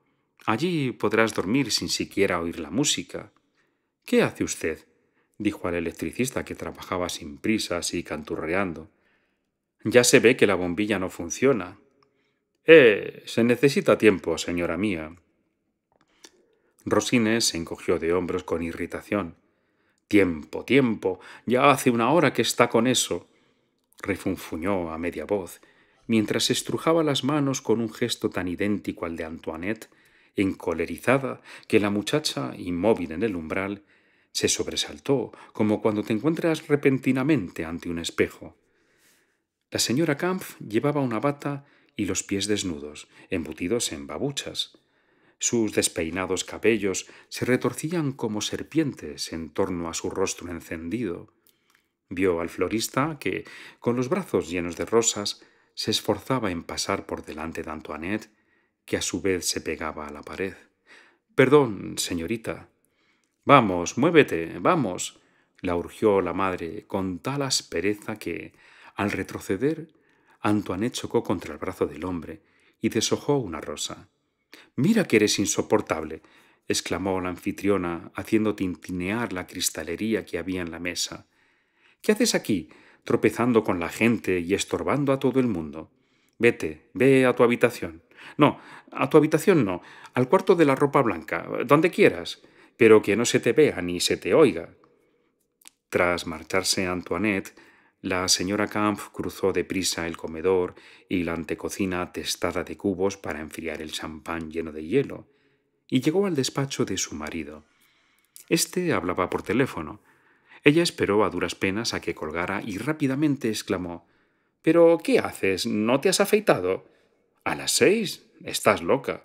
Allí podrás dormir sin siquiera oír la música. ¿Qué hace usted? dijo al electricista que trabajaba sin prisas y canturreando. Ya se ve que la bombilla no funciona. Eh, se necesita tiempo, señora mía. Rosines se encogió de hombros con irritación. Tiempo, tiempo. Ya hace una hora que está con eso. refunfuñó a media voz, mientras estrujaba las manos con un gesto tan idéntico al de Antoinette encolerizada, que la muchacha, inmóvil en el umbral, se sobresaltó, como cuando te encuentras repentinamente ante un espejo. La señora Kampf llevaba una bata y los pies desnudos, embutidos en babuchas. Sus despeinados cabellos se retorcían como serpientes en torno a su rostro encendido. Vio al florista que, con los brazos llenos de rosas, se esforzaba en pasar por delante de Antoinette que a su vez se pegaba a la pared. Perdón, señorita. Vamos, muévete, vamos, la urgió la madre con tal aspereza que, al retroceder, Antoinette chocó contra el brazo del hombre y deshojó una rosa. Mira que eres insoportable, exclamó la anfitriona, haciendo tintinear la cristalería que había en la mesa. ¿Qué haces aquí, tropezando con la gente y estorbando a todo el mundo? Vete, ve a tu habitación. No, a tu habitación no, al cuarto de la ropa blanca, donde quieras, pero que no se te vea ni se te oiga. Tras marcharse Antoinette, la señora Kampf cruzó deprisa el comedor y la antecocina testada de cubos para enfriar el champán lleno de hielo, y llegó al despacho de su marido. Este hablaba por teléfono. Ella esperó a duras penas a que colgara y rápidamente exclamó ¿Pero qué haces? ¿No te has afeitado? ¿A las seis? Estás loca.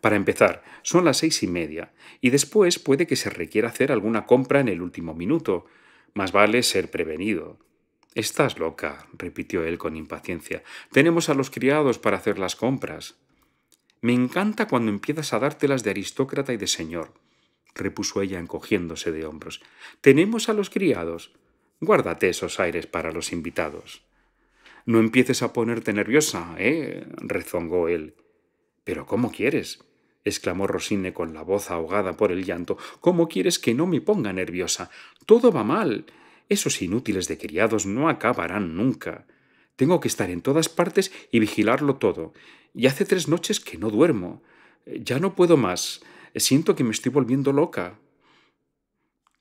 Para empezar, son las seis y media, y después puede que se requiera hacer alguna compra en el último minuto. Más vale ser prevenido. Estás loca, repitió él con impaciencia. Tenemos a los criados para hacer las compras. Me encanta cuando empiezas a dártelas de aristócrata y de señor, repuso ella encogiéndose de hombros. Tenemos a los criados. Guárdate esos aires para los invitados. No empieces a ponerte nerviosa, ¿eh? rezongó él. Pero ¿cómo quieres? exclamó Rosine con la voz ahogada por el llanto. ¿Cómo quieres que no me ponga nerviosa? Todo va mal. Esos inútiles de criados no acabarán nunca. Tengo que estar en todas partes y vigilarlo todo. Y hace tres noches que no duermo. Ya no puedo más. Siento que me estoy volviendo loca.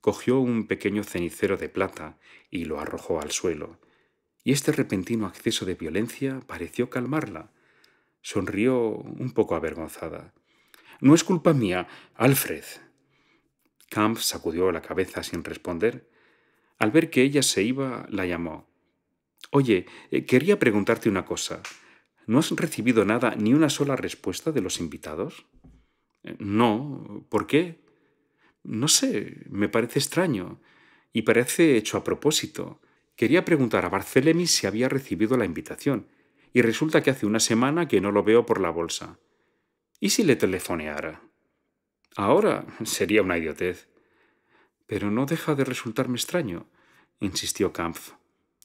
Cogió un pequeño cenicero de plata y lo arrojó al suelo y este repentino acceso de violencia pareció calmarla. Sonrió un poco avergonzada. No es culpa mía, Alfred. Camp sacudió la cabeza sin responder. Al ver que ella se iba, la llamó. Oye, eh, quería preguntarte una cosa. ¿No has recibido nada ni una sola respuesta de los invitados? Eh, no. ¿Por qué? No sé, me parece extraño. Y parece hecho a propósito. Quería preguntar a Barcelemi si había recibido la invitación, y resulta que hace una semana que no lo veo por la bolsa. ¿Y si le telefoneara? Ahora sería una idiotez. Pero no deja de resultarme extraño, insistió Kampf.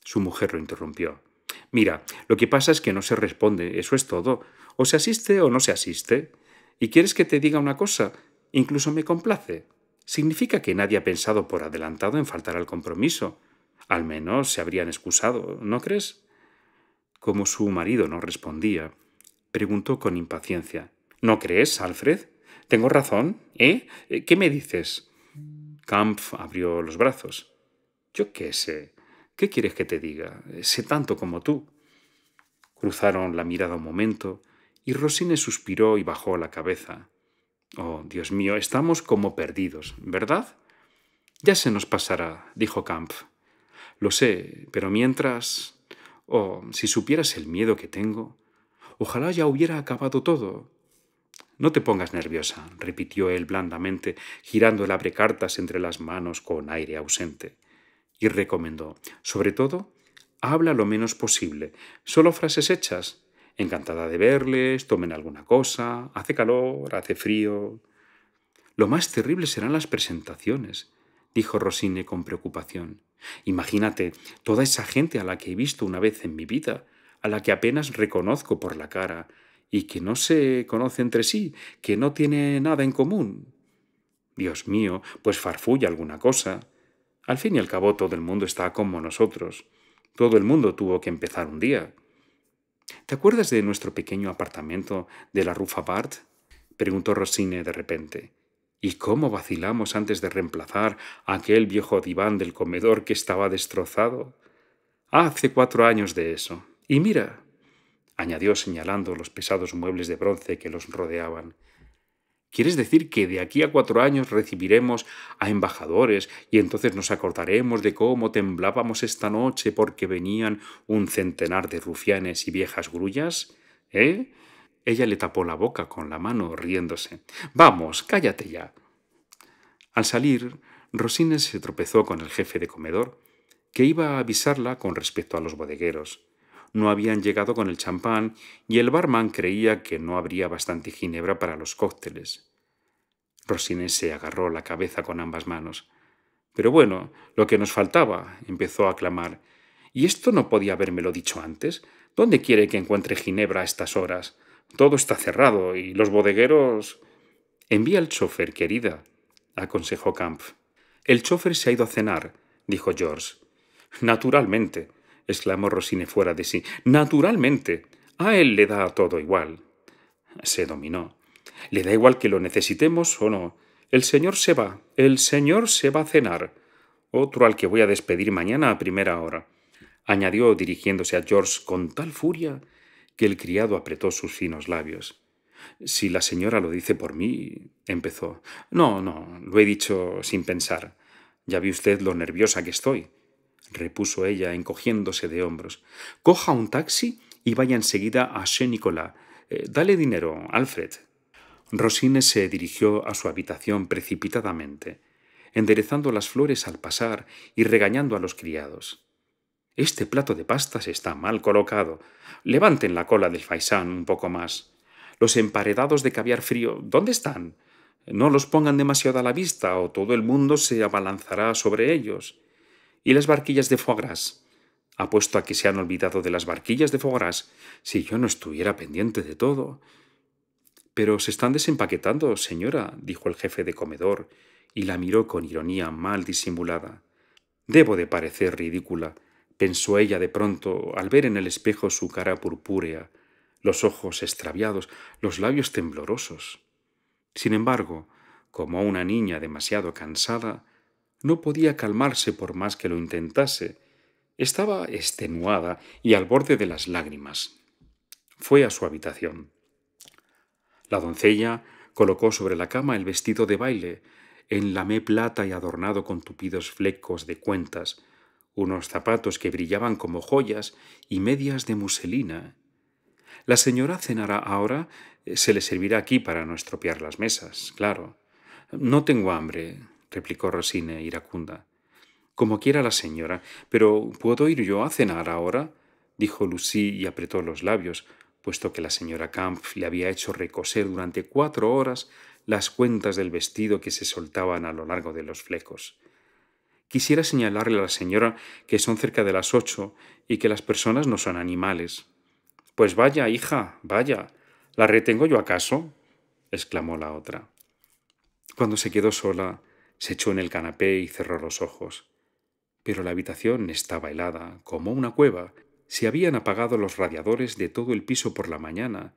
Su mujer lo interrumpió. Mira, lo que pasa es que no se responde, eso es todo. O se asiste o no se asiste. ¿Y quieres que te diga una cosa? Incluso me complace. Significa que nadie ha pensado por adelantado en faltar al compromiso. Al menos se habrían excusado, ¿no crees? Como su marido no respondía, preguntó con impaciencia. ¿No crees, Alfred? ¿Tengo razón? ¿eh? ¿Eh? ¿Qué me dices? Kampf abrió los brazos. Yo qué sé. ¿Qué quieres que te diga? Sé tanto como tú. Cruzaron la mirada un momento y Rosine suspiró y bajó la cabeza. Oh, Dios mío, estamos como perdidos, ¿verdad? Ya se nos pasará, dijo Kampf. Lo sé, pero mientras... Oh, si supieras el miedo que tengo. Ojalá ya hubiera acabado todo. No te pongas nerviosa, repitió él blandamente, girando el abrecartas entre las manos con aire ausente. Y recomendó, sobre todo, habla lo menos posible, solo frases hechas. Encantada de verles, tomen alguna cosa, hace calor, hace frío. Lo más terrible serán las presentaciones, dijo Rosine con preocupación. Imagínate toda esa gente a la que he visto una vez en mi vida, a la que apenas reconozco por la cara, y que no se conoce entre sí, que no tiene nada en común. Dios mío, pues farfulla alguna cosa. Al fin y al cabo todo el mundo está como nosotros. Todo el mundo tuvo que empezar un día. ¿Te acuerdas de nuestro pequeño apartamento de la Rufa preguntó Rosine de repente. ¿Y cómo vacilamos antes de reemplazar aquel viejo diván del comedor que estaba destrozado? Hace cuatro años de eso. Y mira, añadió señalando los pesados muebles de bronce que los rodeaban. ¿Quieres decir que de aquí a cuatro años recibiremos a embajadores y entonces nos acordaremos de cómo temblábamos esta noche porque venían un centenar de rufianes y viejas grullas? ¿Eh? Ella le tapó la boca con la mano, riéndose. Vamos, cállate ya. Al salir, Rosines se tropezó con el jefe de comedor, que iba a avisarla con respecto a los bodegueros. No habían llegado con el champán y el barman creía que no habría bastante ginebra para los cócteles. Rosines se agarró la cabeza con ambas manos. Pero bueno, lo que nos faltaba, empezó a clamar. ¿Y esto no podía habérmelo dicho antes? ¿Dónde quiere que encuentre ginebra a estas horas? Todo está cerrado y los bodegueros... Envía al chofer, querida, aconsejó Kampf. El chofer se ha ido a cenar, dijo George. Naturalmente, exclamó Rosine fuera de sí. Naturalmente. A él le da todo igual. Se dominó. Le da igual que lo necesitemos o no. El señor se va. El señor se va a cenar. Otro al que voy a despedir mañana a primera hora. Añadió dirigiéndose a George con tal furia que el criado apretó sus finos labios. Si la señora lo dice por mí, empezó. No, no, lo he dicho sin pensar. Ya ve usted lo nerviosa que estoy, repuso ella, encogiéndose de hombros. Coja un taxi y vaya enseguida a Saint Nicolas. Eh, dale dinero, Alfred. Rosine se dirigió a su habitación precipitadamente, enderezando las flores al pasar y regañando a los criados. Este plato de pastas está mal colocado. Levanten la cola del faisán un poco más. Los emparedados de caviar frío, ¿dónde están? No los pongan demasiado a la vista o todo el mundo se abalanzará sobre ellos. ¿Y las barquillas de foie gras? Apuesto a que se han olvidado de las barquillas de foie gras si yo no estuviera pendiente de todo. Pero se están desempaquetando, señora, dijo el jefe de comedor, y la miró con ironía mal disimulada. Debo de parecer ridícula pensó ella de pronto al ver en el espejo su cara purpúrea, los ojos extraviados, los labios temblorosos. Sin embargo, como una niña demasiado cansada, no podía calmarse por más que lo intentase. Estaba extenuada y al borde de las lágrimas. Fue a su habitación. La doncella colocó sobre la cama el vestido de baile, en lamé plata y adornado con tupidos flecos de cuentas, unos zapatos que brillaban como joyas y medias de muselina. La señora cenará ahora, eh, se le servirá aquí para no estropear las mesas, claro. No tengo hambre, replicó Rosine iracunda. Como quiera la señora, pero ¿puedo ir yo a cenar ahora? dijo Lucy y apretó los labios, puesto que la señora Camp le había hecho recoser durante cuatro horas las cuentas del vestido que se soltaban a lo largo de los flecos. Quisiera señalarle a la señora que son cerca de las ocho y que las personas no son animales. Pues vaya, hija, vaya. ¿La retengo yo acaso? exclamó la otra. Cuando se quedó sola, se echó en el canapé y cerró los ojos. Pero la habitación estaba helada, como una cueva. Se habían apagado los radiadores de todo el piso por la mañana.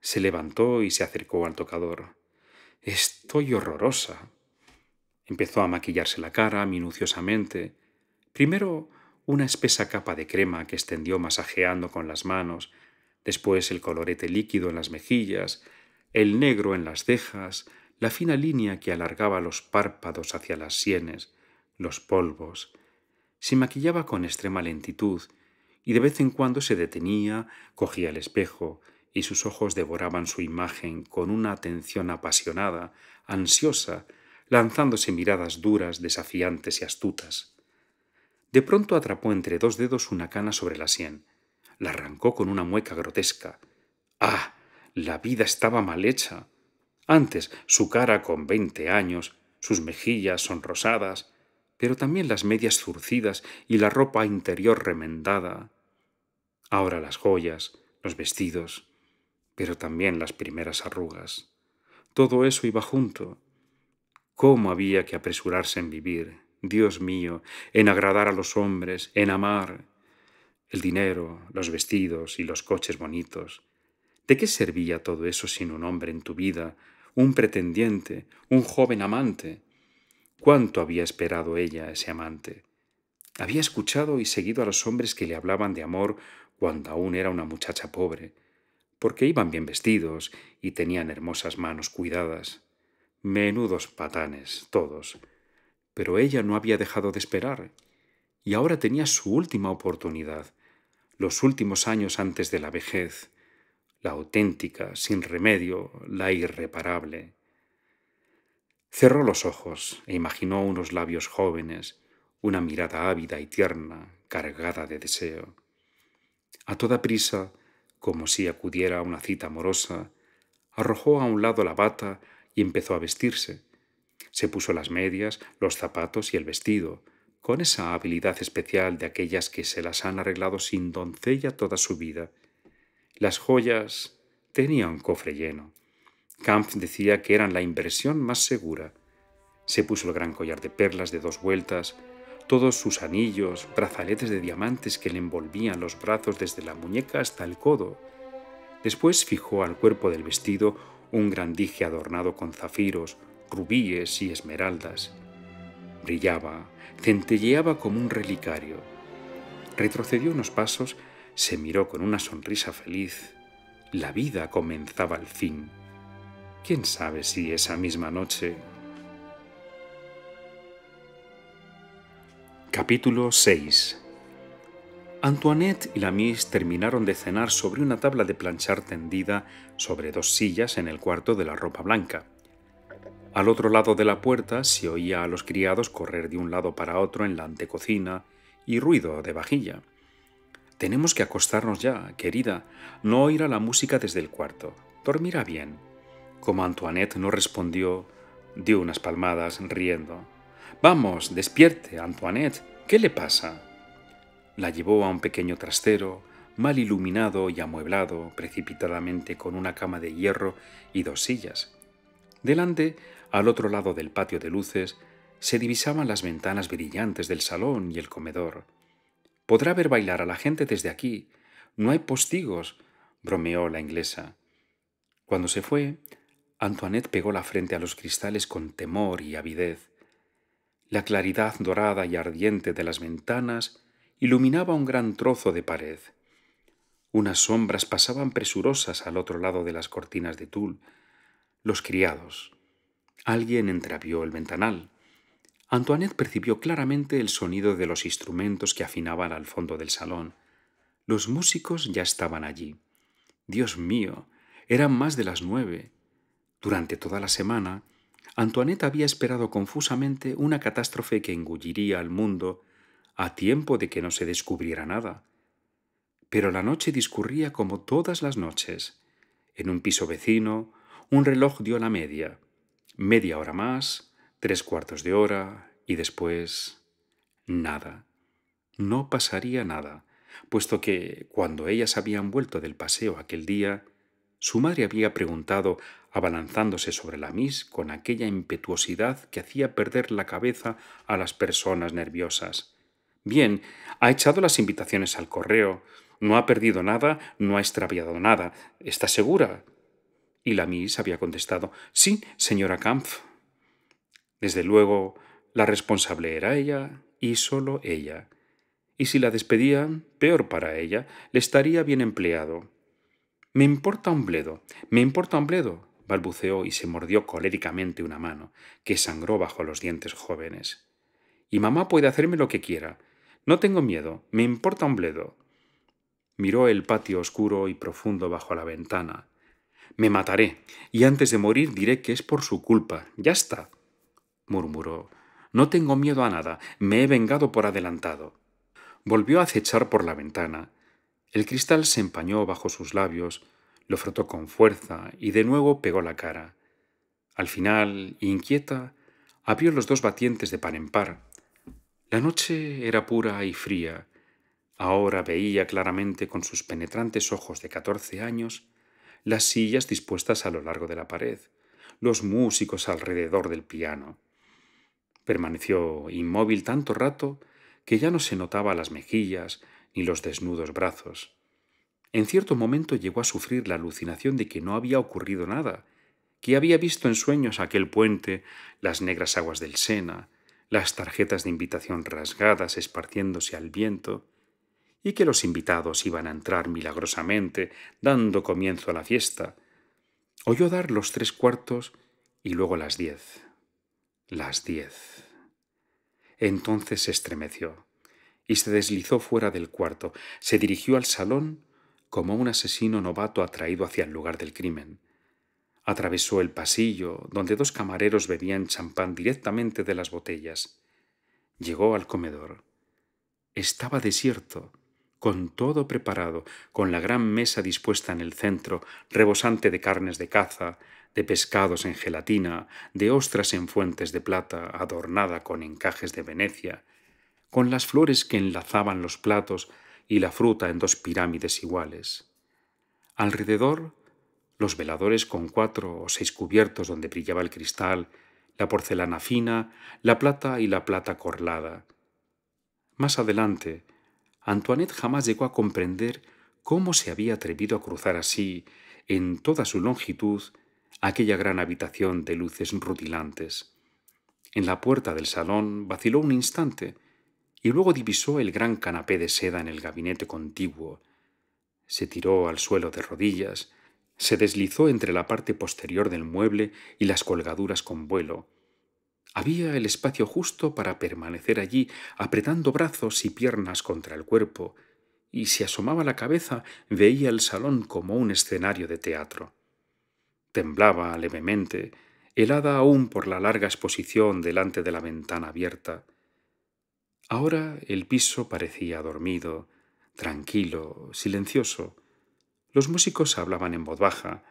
Se levantó y se acercó al tocador. Estoy horrorosa, Empezó a maquillarse la cara minuciosamente, primero una espesa capa de crema que extendió masajeando con las manos, después el colorete líquido en las mejillas, el negro en las cejas, la fina línea que alargaba los párpados hacia las sienes, los polvos. Se maquillaba con extrema lentitud y de vez en cuando se detenía, cogía el espejo y sus ojos devoraban su imagen con una atención apasionada, ansiosa, lanzándose miradas duras, desafiantes y astutas. De pronto atrapó entre dos dedos una cana sobre la sien. La arrancó con una mueca grotesca. ¡Ah! La vida estaba mal hecha. Antes, su cara con veinte años, sus mejillas sonrosadas, pero también las medias zurcidas y la ropa interior remendada. Ahora las joyas, los vestidos, pero también las primeras arrugas. Todo eso iba junto, cómo había que apresurarse en vivir, Dios mío, en agradar a los hombres, en amar. El dinero, los vestidos y los coches bonitos. ¿De qué servía todo eso sin un hombre en tu vida, un pretendiente, un joven amante? ¿Cuánto había esperado ella, ese amante? Había escuchado y seguido a los hombres que le hablaban de amor cuando aún era una muchacha pobre, porque iban bien vestidos y tenían hermosas manos cuidadas. Menudos patanes, todos. Pero ella no había dejado de esperar, y ahora tenía su última oportunidad, los últimos años antes de la vejez, la auténtica, sin remedio, la irreparable. Cerró los ojos e imaginó unos labios jóvenes, una mirada ávida y tierna, cargada de deseo. A toda prisa, como si acudiera a una cita amorosa, arrojó a un lado la bata y empezó a vestirse. Se puso las medias, los zapatos y el vestido, con esa habilidad especial de aquellas que se las han arreglado sin doncella toda su vida. Las joyas tenía un cofre lleno. Kampf decía que eran la inversión más segura. Se puso el gran collar de perlas de dos vueltas, todos sus anillos, brazaletes de diamantes que le envolvían los brazos desde la muñeca hasta el codo. Después fijó al cuerpo del vestido un gran dije adornado con zafiros, rubíes y esmeraldas. Brillaba, centelleaba como un relicario. Retrocedió unos pasos, se miró con una sonrisa feliz. La vida comenzaba al fin. ¿Quién sabe si esa misma noche... Capítulo 6 Antoinette y la Miss terminaron de cenar sobre una tabla de planchar tendida sobre dos sillas en el cuarto de la ropa blanca. Al otro lado de la puerta se oía a los criados correr de un lado para otro en la antecocina y ruido de vajilla. Tenemos que acostarnos ya, querida. No oirá la música desde el cuarto. Dormirá bien. Como Antoinette no respondió, dio unas palmadas riendo. Vamos, despierte, Antoinette. ¿Qué le pasa? La llevó a un pequeño trastero, mal iluminado y amueblado precipitadamente con una cama de hierro y dos sillas. Delante, al otro lado del patio de luces, se divisaban las ventanas brillantes del salón y el comedor. Podrá ver bailar a la gente desde aquí. No hay postigos, bromeó la inglesa. Cuando se fue, Antoinette pegó la frente a los cristales con temor y avidez. La claridad dorada y ardiente de las ventanas iluminaba un gran trozo de pared. Unas sombras pasaban presurosas al otro lado de las cortinas de tul. Los criados. Alguien entrapió el ventanal. Antoinette percibió claramente el sonido de los instrumentos que afinaban al fondo del salón. Los músicos ya estaban allí. Dios mío, eran más de las nueve. Durante toda la semana, Antoinette había esperado confusamente una catástrofe que engulliría al mundo a tiempo de que no se descubriera nada. Pero la noche discurría como todas las noches. En un piso vecino, un reloj dio la media. Media hora más, tres cuartos de hora, y después... nada. No pasaría nada, puesto que, cuando ellas habían vuelto del paseo aquel día, su madre había preguntado, abalanzándose sobre la mis con aquella impetuosidad que hacía perder la cabeza a las personas nerviosas. Bien, ha echado las invitaciones al correo, no ha perdido nada, no ha extraviado nada. ¿Está segura? Y la Miss había contestado, sí, señora Kampf. Desde luego, la responsable era ella y solo ella. Y si la despedían, peor para ella, le estaría bien empleado. Me importa un bledo, me importa un bledo, balbuceó y se mordió coléricamente una mano, que sangró bajo los dientes jóvenes. Y mamá puede hacerme lo que quiera, no tengo miedo, me importa un bledo. Miró el patio oscuro y profundo bajo la ventana. Me mataré, y antes de morir diré que es por su culpa. Ya está. murmuró. No tengo miedo a nada, me he vengado por adelantado. Volvió a acechar por la ventana. El cristal se empañó bajo sus labios, lo frotó con fuerza y de nuevo pegó la cara. Al final, inquieta, abrió los dos batientes de par en par, la noche era pura y fría. Ahora veía claramente con sus penetrantes ojos de catorce años las sillas dispuestas a lo largo de la pared, los músicos alrededor del piano. Permaneció inmóvil tanto rato que ya no se notaba las mejillas ni los desnudos brazos. En cierto momento llegó a sufrir la alucinación de que no había ocurrido nada, que había visto en sueños aquel puente, las negras aguas del Sena, las tarjetas de invitación rasgadas esparciéndose al viento, y que los invitados iban a entrar milagrosamente, dando comienzo a la fiesta, oyó dar los tres cuartos y luego las diez. Las diez. Entonces se estremeció y se deslizó fuera del cuarto. Se dirigió al salón como un asesino novato atraído hacia el lugar del crimen. Atravesó el pasillo, donde dos camareros bebían champán directamente de las botellas. Llegó al comedor. Estaba desierto, con todo preparado, con la gran mesa dispuesta en el centro, rebosante de carnes de caza, de pescados en gelatina, de ostras en fuentes de plata, adornada con encajes de Venecia, con las flores que enlazaban los platos y la fruta en dos pirámides iguales. Alrededor, los veladores con cuatro o seis cubiertos donde brillaba el cristal, la porcelana fina, la plata y la plata corlada. Más adelante, Antoinette jamás llegó a comprender cómo se había atrevido a cruzar así, en toda su longitud, aquella gran habitación de luces rutilantes. En la puerta del salón vaciló un instante y luego divisó el gran canapé de seda en el gabinete contiguo. Se tiró al suelo de rodillas, se deslizó entre la parte posterior del mueble y las colgaduras con vuelo. Había el espacio justo para permanecer allí, apretando brazos y piernas contra el cuerpo, y si asomaba la cabeza veía el salón como un escenario de teatro. Temblaba levemente, helada aún por la larga exposición delante de la ventana abierta. Ahora el piso parecía dormido, tranquilo, silencioso, los músicos hablaban en voz baja.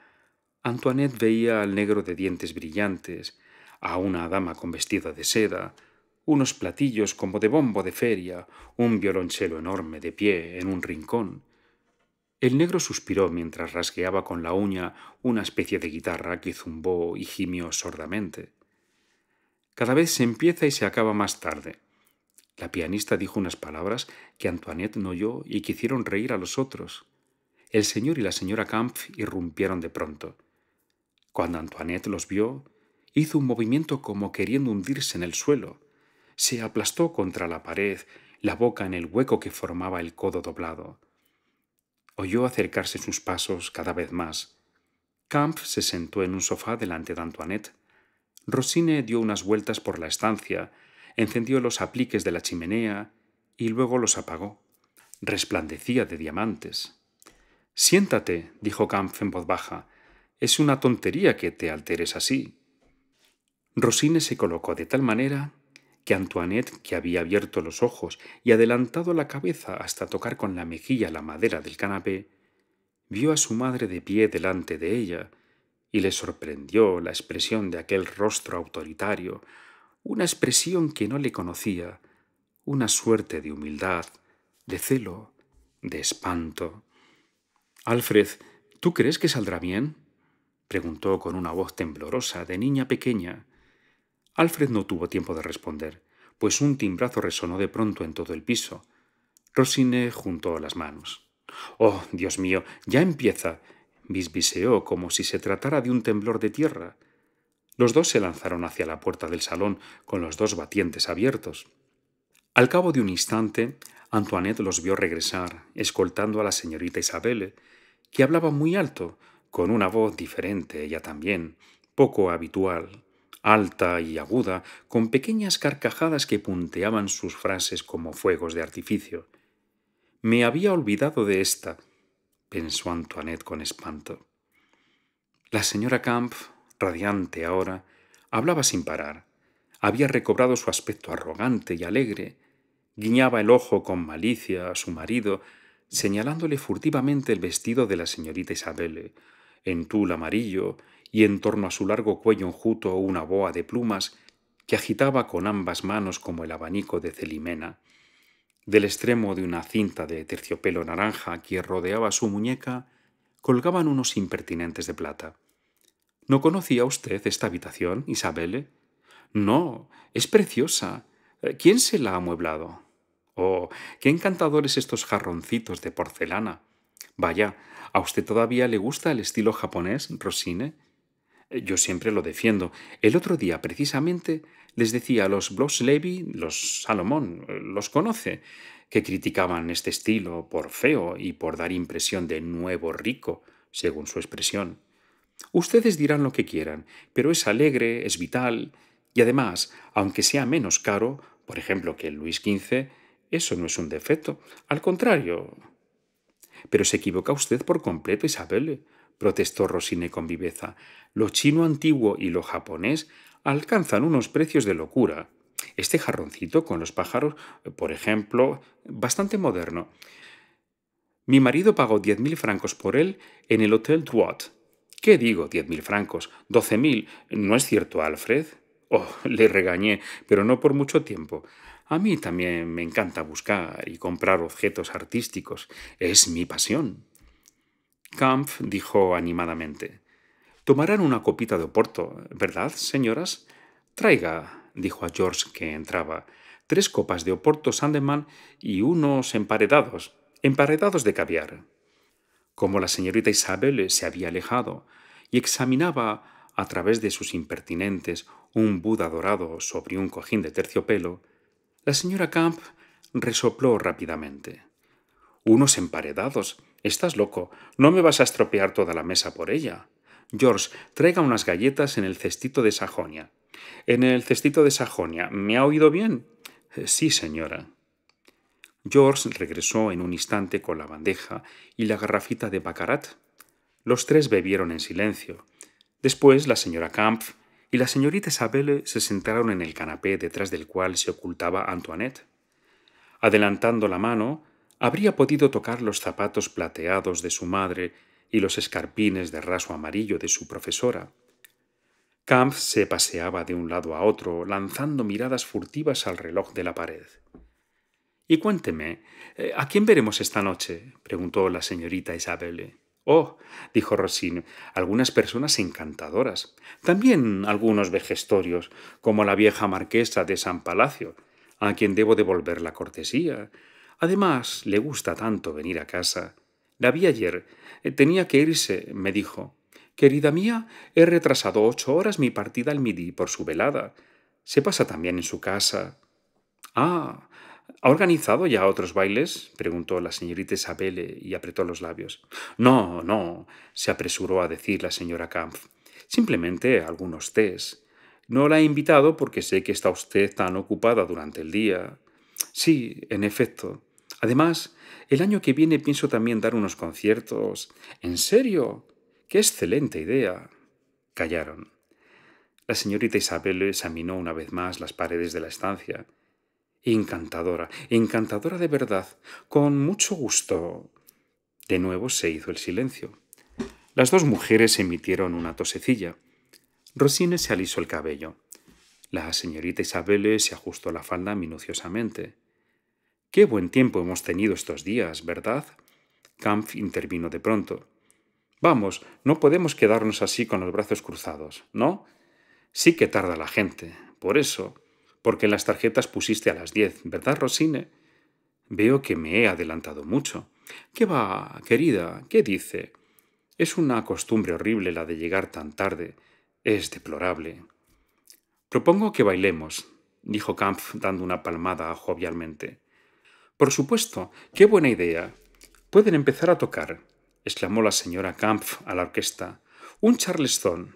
Antoinette veía al negro de dientes brillantes, a una dama con vestida de seda, unos platillos como de bombo de feria, un violonchelo enorme de pie en un rincón. El negro suspiró mientras rasgueaba con la uña una especie de guitarra que zumbó y gimió sordamente. Cada vez se empieza y se acaba más tarde. La pianista dijo unas palabras que Antoinette no oyó y que hicieron reír a los otros el señor y la señora Kampf irrumpieron de pronto. Cuando Antoinette los vio, hizo un movimiento como queriendo hundirse en el suelo. Se aplastó contra la pared, la boca en el hueco que formaba el codo doblado. Oyó acercarse sus pasos cada vez más. Kampf se sentó en un sofá delante de Antoinette. Rosine dio unas vueltas por la estancia, encendió los apliques de la chimenea y luego los apagó. Resplandecía de diamantes. Siéntate, dijo Kampf en voz baja. Es una tontería que te alteres así. Rosine se colocó de tal manera que Antoinette, que había abierto los ojos y adelantado la cabeza hasta tocar con la mejilla la madera del canapé, vio a su madre de pie delante de ella, y le sorprendió la expresión de aquel rostro autoritario, una expresión que no le conocía, una suerte de humildad, de celo, de espanto. Alfred, ¿tú crees que saldrá bien? preguntó con una voz temblorosa de niña pequeña. Alfred no tuvo tiempo de responder, pues un timbrazo resonó de pronto en todo el piso. Rosine juntó las manos. Oh, Dios mío, ya empieza. bisbiseó como si se tratara de un temblor de tierra. Los dos se lanzaron hacia la puerta del salón con los dos batientes abiertos. Al cabo de un instante, Antoinette los vio regresar, escoltando a la señorita Isabelle, que hablaba muy alto, con una voz diferente ella también, poco habitual, alta y aguda, con pequeñas carcajadas que punteaban sus frases como fuegos de artificio. Me había olvidado de esta, pensó Antoinette con espanto. La señora Camp, radiante ahora, hablaba sin parar. Había recobrado su aspecto arrogante y alegre, guiñaba el ojo con malicia a su marido, señalándole furtivamente el vestido de la señorita Isabelle, en tul amarillo y en torno a su largo cuello enjuto una boa de plumas que agitaba con ambas manos como el abanico de celimena. Del extremo de una cinta de terciopelo naranja que rodeaba su muñeca colgaban unos impertinentes de plata. ¿No conocía usted esta habitación, Isabelle? No, es preciosa. ¿Quién se la ha amueblado? Oh, qué encantadores estos jarroncitos de porcelana. Vaya, ¿a usted todavía le gusta el estilo japonés, Rosine? Eh, yo siempre lo defiendo. El otro día, precisamente, les decía a los Bloss Levy, los Salomón, eh, los conoce, que criticaban este estilo por feo y por dar impresión de nuevo rico, según su expresión. Ustedes dirán lo que quieran, pero es alegre, es vital, y además, aunque sea menos caro, por ejemplo, que el Luis XV, eso no es un defecto. Al contrario. Pero se equivoca usted por completo, Isabel?», protestó Rosine con viveza. Lo chino antiguo y lo japonés alcanzan unos precios de locura. Este jarroncito con los pájaros, por ejemplo, bastante moderno. Mi marido pagó diez mil francos por él en el Hotel Duat». ¿Qué digo, diez mil francos? Doce mil. ¿No es cierto, Alfred? Oh, le regañé, pero no por mucho tiempo. A mí también me encanta buscar y comprar objetos artísticos. Es mi pasión. Kampf dijo animadamente. Tomarán una copita de Oporto, ¿verdad, señoras? Traiga, dijo a George que entraba, tres copas de Oporto Sandeman y unos emparedados, emparedados de caviar. Como la señorita Isabel se había alejado y examinaba a través de sus impertinentes un Buda dorado sobre un cojín de terciopelo, la señora Camp resopló rápidamente. Unos emparedados. Estás loco. No me vas a estropear toda la mesa por ella. George, traiga unas galletas en el cestito de Sajonia. En el cestito de Sajonia. ¿Me ha oído bien? Sí, señora. George regresó en un instante con la bandeja y la garrafita de bacarat. Los tres bebieron en silencio. Después la señora Camp y la señorita Isabelle eh, se sentaron en el canapé detrás del cual se ocultaba Antoinette. Adelantando la mano, habría podido tocar los zapatos plateados de su madre y los escarpines de raso amarillo de su profesora. Camp se paseaba de un lado a otro, lanzando miradas furtivas al reloj de la pared. Y cuénteme, eh, ¿a quién veremos esta noche? preguntó la señorita Isabelle. Oh, dijo Rossini, algunas personas encantadoras, también algunos vejestorios, como la vieja marquesa de San Palacio, a quien debo devolver la cortesía. Además, le gusta tanto venir a casa. La vi ayer. Eh, tenía que irse, me dijo. Querida mía, he retrasado ocho horas mi partida al Midi por su velada. Se pasa también en su casa. Ah, ¿Ha organizado ya otros bailes? preguntó la señorita Isabelle eh, y apretó los labios. No, no, se apresuró a decir la señora Kampf. Simplemente algunos tés. No la he invitado porque sé que está usted tan ocupada durante el día. Sí, en efecto. Además, el año que viene pienso también dar unos conciertos. ¿En serio? ¡Qué excelente idea! Callaron. La señorita Isabelle examinó una vez más las paredes de la estancia encantadora, encantadora de verdad, con mucho gusto. De nuevo se hizo el silencio. Las dos mujeres emitieron una tosecilla. Rosine se alisó el cabello. La señorita Isabelle se ajustó la falda minuciosamente. Qué buen tiempo hemos tenido estos días, ¿verdad? Kampf intervino de pronto. Vamos, no podemos quedarnos así con los brazos cruzados, ¿no? Sí que tarda la gente. Por eso, porque las tarjetas pusiste a las diez, ¿verdad, Rosine? Veo que me he adelantado mucho. ¿Qué va, querida? ¿Qué dice? Es una costumbre horrible la de llegar tan tarde. Es deplorable. Propongo que bailemos, dijo Kampf dando una palmada jovialmente. Por supuesto, qué buena idea. Pueden empezar a tocar, exclamó la señora Kampf a la orquesta. Un charlestón.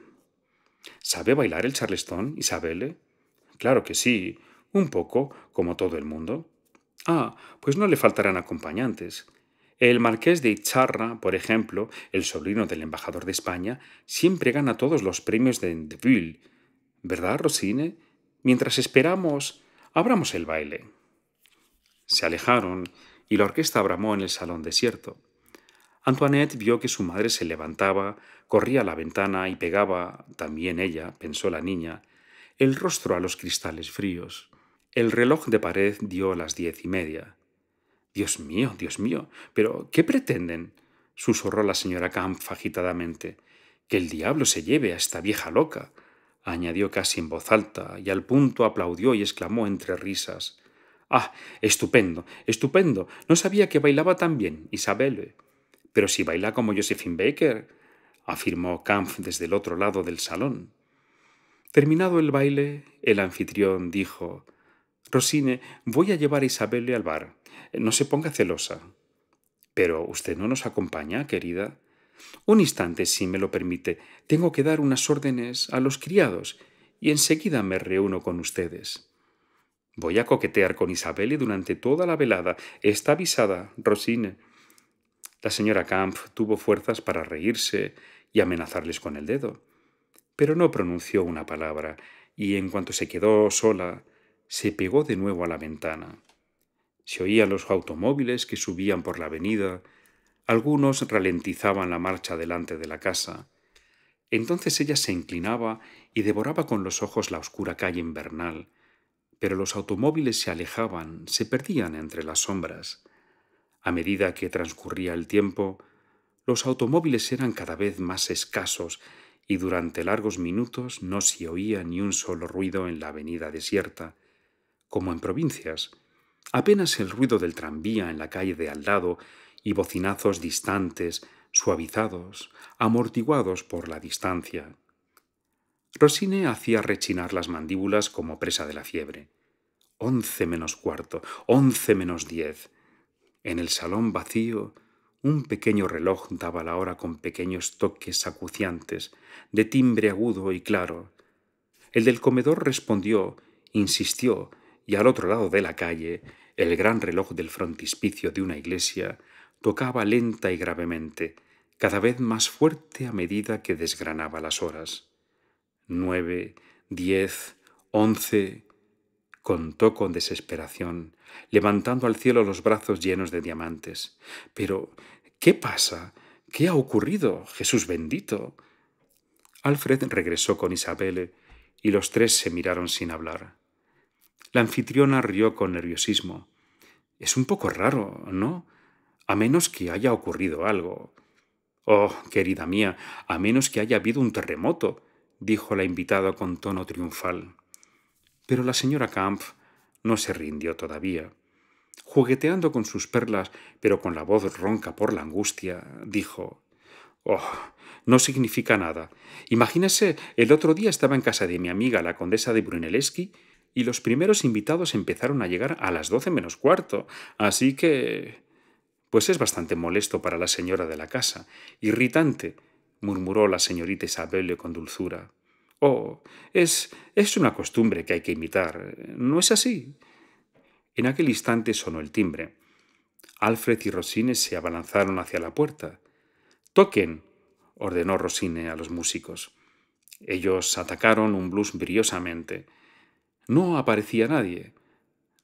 ¿Sabe bailar el charlestón, Isabelle? Claro que sí, un poco, como todo el mundo. Ah, pues no le faltarán acompañantes. El marqués de Icharra, por ejemplo, el sobrino del embajador de España, siempre gana todos los premios de Deville. ¿Verdad, Rosine? Mientras esperamos, abramos el baile. Se alejaron y la orquesta bramó en el salón desierto. Antoinette vio que su madre se levantaba, corría a la ventana y pegaba, también ella, pensó la niña, el rostro a los cristales fríos. El reloj de pared dio las diez y media. Dios mío, Dios mío, pero ¿qué pretenden? susurró la señora Kampf agitadamente. Que el diablo se lleve a esta vieja loca, añadió casi en voz alta, y al punto aplaudió y exclamó entre risas. Ah, estupendo, estupendo. No sabía que bailaba tan bien, Isabelle. Pero si baila como Josephine Baker, afirmó Kampf desde el otro lado del salón. Terminado el baile, el anfitrión dijo Rosine, voy a llevar a Isabelle al bar. No se ponga celosa. Pero usted no nos acompaña, querida. Un instante, si me lo permite. Tengo que dar unas órdenes a los criados y enseguida me reúno con ustedes. Voy a coquetear con Isabelle durante toda la velada. Está avisada, Rosine. La señora Camp tuvo fuerzas para reírse y amenazarles con el dedo pero no pronunció una palabra, y en cuanto se quedó sola, se pegó de nuevo a la ventana. Se oían los automóviles que subían por la avenida, algunos ralentizaban la marcha delante de la casa. Entonces ella se inclinaba y devoraba con los ojos la oscura calle invernal, pero los automóviles se alejaban, se perdían entre las sombras. A medida que transcurría el tiempo, los automóviles eran cada vez más escasos y durante largos minutos no se oía ni un solo ruido en la avenida desierta, como en provincias. Apenas el ruido del tranvía en la calle de al lado y bocinazos distantes, suavizados, amortiguados por la distancia. Rosine hacía rechinar las mandíbulas como presa de la fiebre. Once menos cuarto, once menos diez. En el salón vacío un pequeño reloj daba la hora con pequeños toques acuciantes, de timbre agudo y claro. El del comedor respondió, insistió, y al otro lado de la calle, el gran reloj del frontispicio de una iglesia tocaba lenta y gravemente, cada vez más fuerte a medida que desgranaba las horas. Nueve, diez, once, contó con desesperación, levantando al cielo los brazos llenos de diamantes. Pero, ¿qué pasa? ¿Qué ha ocurrido? Jesús bendito. Alfred regresó con Isabel y los tres se miraron sin hablar. La anfitriona rió con nerviosismo. Es un poco raro, ¿no? A menos que haya ocurrido algo. Oh, querida mía, a menos que haya habido un terremoto, dijo la invitada con tono triunfal. Pero la señora Kampf no se rindió todavía. Jugueteando con sus perlas, pero con la voz ronca por la angustia, dijo Oh, no significa nada. Imagínese, el otro día estaba en casa de mi amiga, la condesa de Brunelleschi, y los primeros invitados empezaron a llegar a las doce menos cuarto. Así que... Pues es bastante molesto para la señora de la casa. Irritante, murmuró la señorita Isabelle con dulzura. Oh, es, es una costumbre que hay que imitar. ¿No es así? En aquel instante sonó el timbre. Alfred y Rosine se abalanzaron hacia la puerta. Toquen, ordenó Rosine a los músicos. Ellos atacaron un blues briosamente. No aparecía nadie.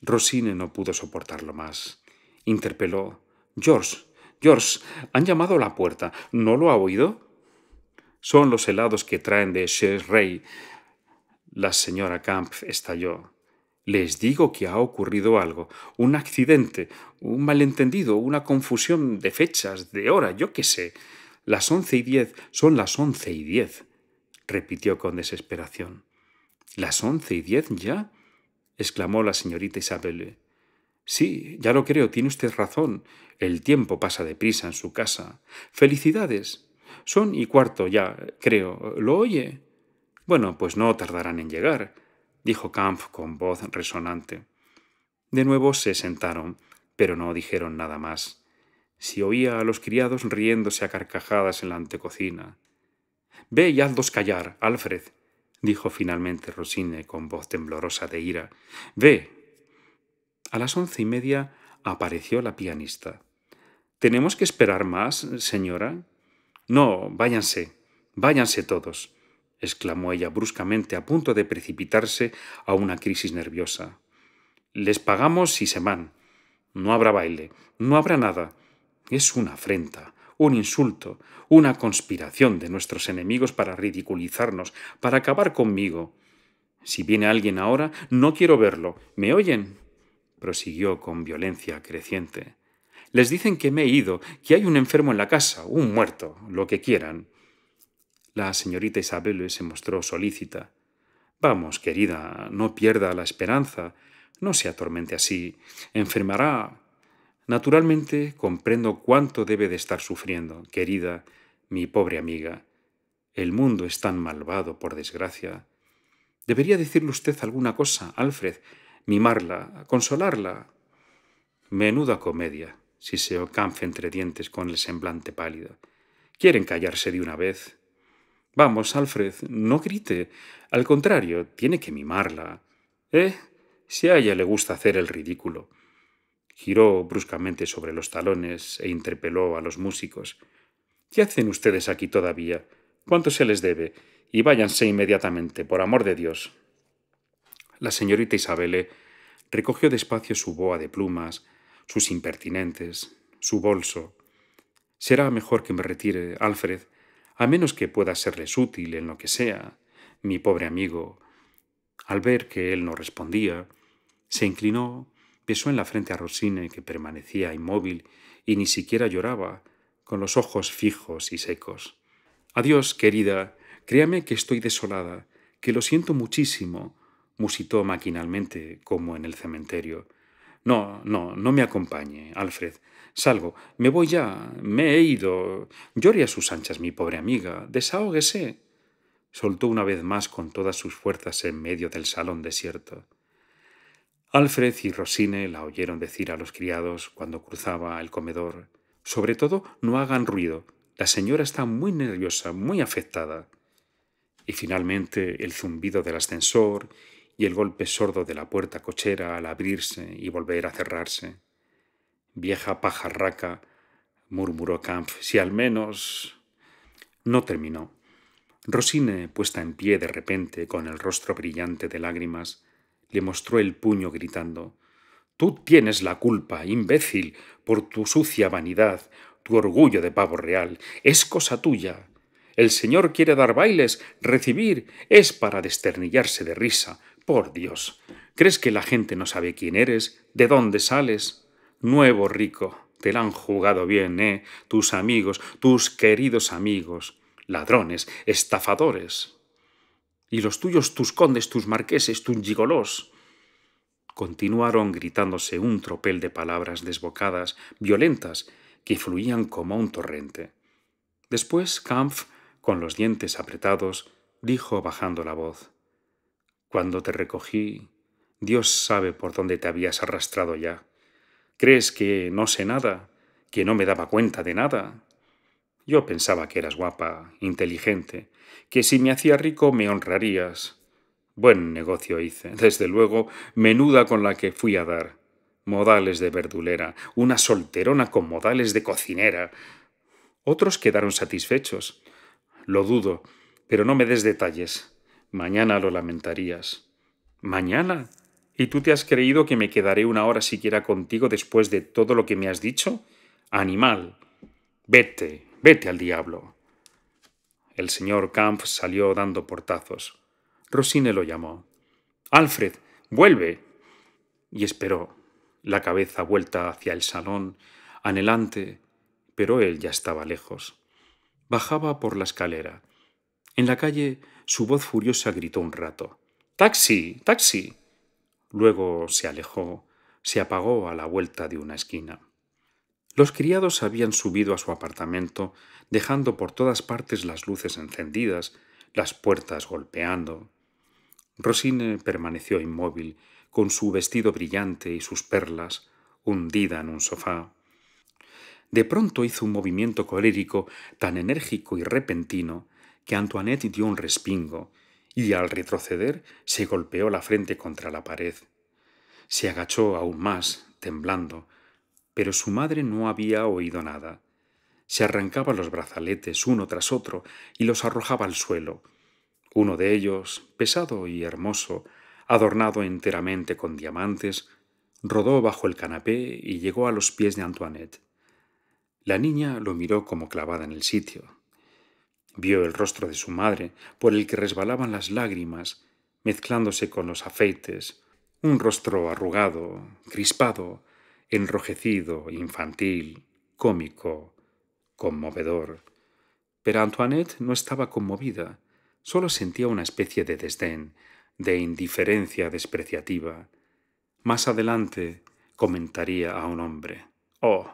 Rosine no pudo soportarlo más. Interpeló. George, George, han llamado a la puerta. ¿No lo ha oído? Son los helados que traen de ese Rey. La señora Camp estalló. Les digo que ha ocurrido algo, un accidente, un malentendido, una confusión de fechas, de hora, yo qué sé. Las once y diez son las once y diez, repitió con desesperación. ¿Las once y diez ya? exclamó la señorita Isabel. Sí, ya lo creo, tiene usted razón. El tiempo pasa deprisa en su casa. Felicidades. Son y cuarto ya, creo. ¿Lo oye? Bueno, pues no tardarán en llegar, dijo Kampf con voz resonante. De nuevo se sentaron, pero no dijeron nada más. Se oía a los criados riéndose a carcajadas en la antecocina. Ve y hazlos callar, Alfred, dijo finalmente Rosine con voz temblorosa de ira. Ve. A las once y media apareció la pianista. ¿Tenemos que esperar más, señora? No, váyanse, váyanse todos, exclamó ella bruscamente a punto de precipitarse a una crisis nerviosa. Les pagamos si se van. No habrá baile, no habrá nada. Es una afrenta, un insulto, una conspiración de nuestros enemigos para ridiculizarnos, para acabar conmigo. Si viene alguien ahora, no quiero verlo. ¿Me oyen? prosiguió con violencia creciente. Les dicen que me he ido, que hay un enfermo en la casa, un muerto, lo que quieran. La señorita Isabel se mostró solícita. Vamos, querida, no pierda la esperanza. No se atormente así. Enfermará. Naturalmente comprendo cuánto debe de estar sufriendo, querida, mi pobre amiga. El mundo es tan malvado, por desgracia. Debería decirle usted alguna cosa, Alfred, mimarla, consolarla. Menuda comedia si se alcanza entre dientes con el semblante pálido. Quieren callarse de una vez. Vamos, Alfred, no grite. Al contrario, tiene que mimarla. ¿Eh? Si a ella le gusta hacer el ridículo. Giró bruscamente sobre los talones e interpeló a los músicos. ¿Qué hacen ustedes aquí todavía? ¿Cuánto se les debe? Y váyanse inmediatamente, por amor de Dios. La señorita Isabelle recogió despacio su boa de plumas, sus impertinentes, su bolso. Será mejor que me retire, Alfred, a menos que pueda serles útil en lo que sea. Mi pobre amigo, al ver que él no respondía, se inclinó, besó en la frente a Rosine, que permanecía inmóvil y ni siquiera lloraba, con los ojos fijos y secos. Adiós, querida, créame que estoy desolada, que lo siento muchísimo, musitó maquinalmente, como en el cementerio. No, no, no me acompañe, Alfred. Salgo. Me voy ya. Me he ido. Llore a sus anchas, mi pobre amiga. Desahóguese. Soltó una vez más con todas sus fuerzas en medio del salón desierto. Alfred y Rosine la oyeron decir a los criados cuando cruzaba el comedor. Sobre todo, no hagan ruido. La señora está muy nerviosa, muy afectada. Y finalmente el zumbido del ascensor y el golpe sordo de la puerta cochera al abrirse y volver a cerrarse. Vieja pajarraca, murmuró Kampf, si al menos... No terminó. Rosine, puesta en pie de repente, con el rostro brillante de lágrimas, le mostró el puño gritando Tú tienes la culpa, imbécil, por tu sucia vanidad, tu orgullo de pavo real. Es cosa tuya. El Señor quiere dar bailes, recibir, es para desternillarse de risa. Por Dios, ¿crees que la gente no sabe quién eres? ¿De dónde sales? Nuevo rico, te la han jugado bien, ¿eh? Tus amigos, tus queridos amigos, ladrones, estafadores. Y los tuyos, tus condes, tus marqueses, tus gigolos. Continuaron gritándose un tropel de palabras desbocadas, violentas, que fluían como un torrente. Después, Kampf, con los dientes apretados, dijo bajando la voz. Cuando te recogí, Dios sabe por dónde te habías arrastrado ya. ¿Crees que no sé nada? ¿Que no me daba cuenta de nada? Yo pensaba que eras guapa, inteligente, que si me hacía rico me honrarías. Buen negocio hice, desde luego, menuda con la que fui a dar. Modales de verdulera, una solterona con modales de cocinera. Otros quedaron satisfechos. Lo dudo, pero no me des detalles. Mañana lo lamentarías. ¿Mañana? ¿Y tú te has creído que me quedaré una hora siquiera contigo después de todo lo que me has dicho? Animal. Vete, vete al diablo. El señor Kampf salió dando portazos. Rosine lo llamó. Alfred, vuelve. Y esperó, la cabeza vuelta hacia el salón, anhelante, pero él ya estaba lejos. Bajaba por la escalera. En la calle su voz furiosa gritó un rato. ¡Taxi! ¡Taxi! Luego se alejó, se apagó a la vuelta de una esquina. Los criados habían subido a su apartamento, dejando por todas partes las luces encendidas, las puertas golpeando. Rosine permaneció inmóvil, con su vestido brillante y sus perlas, hundida en un sofá. De pronto hizo un movimiento colérico tan enérgico y repentino que Antoinette dio un respingo y al retroceder se golpeó la frente contra la pared. Se agachó aún más, temblando, pero su madre no había oído nada. Se arrancaba los brazaletes uno tras otro y los arrojaba al suelo. Uno de ellos, pesado y hermoso, adornado enteramente con diamantes, rodó bajo el canapé y llegó a los pies de Antoinette. La niña lo miró como clavada en el sitio. Vio el rostro de su madre, por el que resbalaban las lágrimas, mezclándose con los afeites, un rostro arrugado, crispado, enrojecido, infantil, cómico, conmovedor. Pero Antoinette no estaba conmovida, solo sentía una especie de desdén, de indiferencia despreciativa. Más adelante comentaría a un hombre. Oh,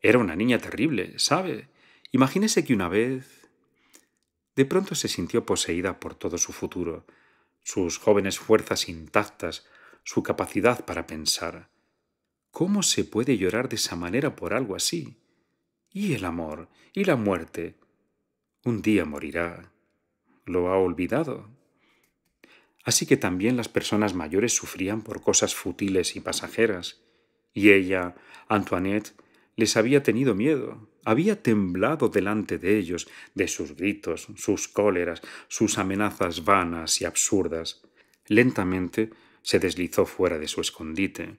era una niña terrible, ¿sabe? Imagínese que una vez de pronto se sintió poseída por todo su futuro, sus jóvenes fuerzas intactas, su capacidad para pensar. ¿Cómo se puede llorar de esa manera por algo así? ¿Y el amor? ¿Y la muerte? Un día morirá. ¿Lo ha olvidado? Así que también las personas mayores sufrían por cosas fútiles y pasajeras, y ella, Antoinette, les había tenido miedo, había temblado delante de ellos, de sus gritos, sus cóleras, sus amenazas vanas y absurdas. Lentamente se deslizó fuera de su escondite.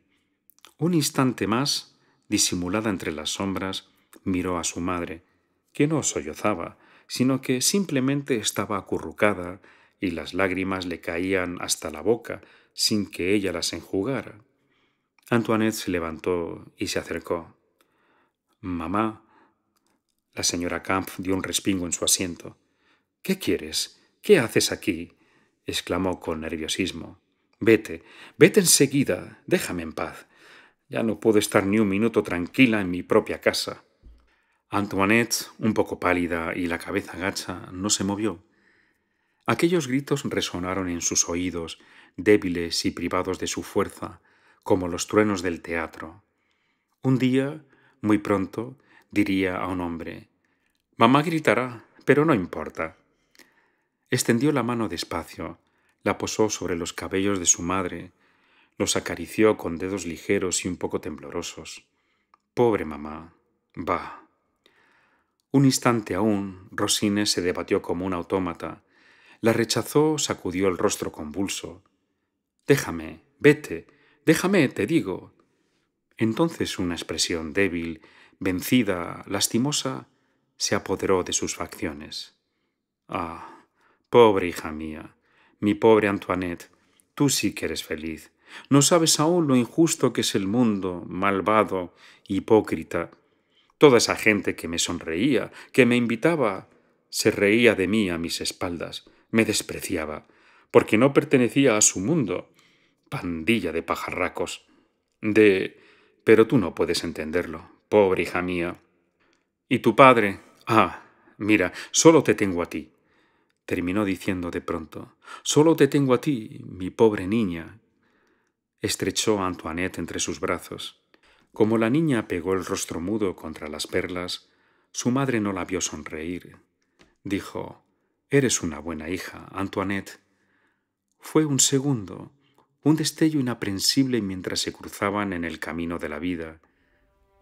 Un instante más, disimulada entre las sombras, miró a su madre, que no sollozaba, sino que simplemente estaba acurrucada y las lágrimas le caían hasta la boca sin que ella las enjugara. Antoinette se levantó y se acercó. Mamá, la señora Camp dio un respingo en su asiento. ¿Qué quieres? ¿Qué haces aquí? exclamó con nerviosismo. Vete, vete enseguida, déjame en paz. Ya no puedo estar ni un minuto tranquila en mi propia casa. Antoinette, un poco pálida y la cabeza gacha, no se movió. Aquellos gritos resonaron en sus oídos, débiles y privados de su fuerza, como los truenos del teatro. Un día, muy pronto, diría a un hombre. Mamá gritará, pero no importa. Extendió la mano despacio, la posó sobre los cabellos de su madre, los acarició con dedos ligeros y un poco temblorosos. Pobre mamá. va». Un instante aún, Rosine se debatió como un autómata. La rechazó, sacudió el rostro convulso. Déjame, vete, déjame, te digo. Entonces una expresión débil vencida, lastimosa, se apoderó de sus facciones. Ah, pobre hija mía, mi pobre Antoinette, tú sí que eres feliz. No sabes aún lo injusto que es el mundo, malvado, hipócrita. Toda esa gente que me sonreía, que me invitaba, se reía de mí a mis espaldas, me despreciaba, porque no pertenecía a su mundo. Pandilla de pajarracos. De... Pero tú no puedes entenderlo, Pobre hija mía. ¿Y tu padre? Ah, mira, solo te tengo a ti. Terminó diciendo de pronto. Solo te tengo a ti, mi pobre niña. Estrechó a Antoinette entre sus brazos. Como la niña pegó el rostro mudo contra las perlas, su madre no la vio sonreír. Dijo, Eres una buena hija, Antoinette. Fue un segundo, un destello inaprensible mientras se cruzaban en el camino de la vida,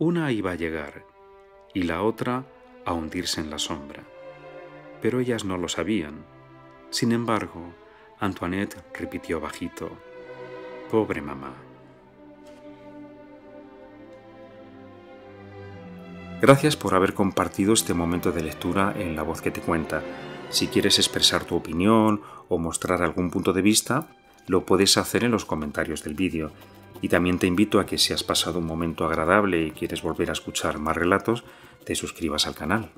una iba a llegar y la otra a hundirse en la sombra. Pero ellas no lo sabían. Sin embargo, Antoinette repitió bajito, Pobre mamá. Gracias por haber compartido este momento de lectura en La Voz que te cuenta. Si quieres expresar tu opinión o mostrar algún punto de vista, lo puedes hacer en los comentarios del vídeo. Y también te invito a que si has pasado un momento agradable y quieres volver a escuchar más relatos, te suscribas al canal.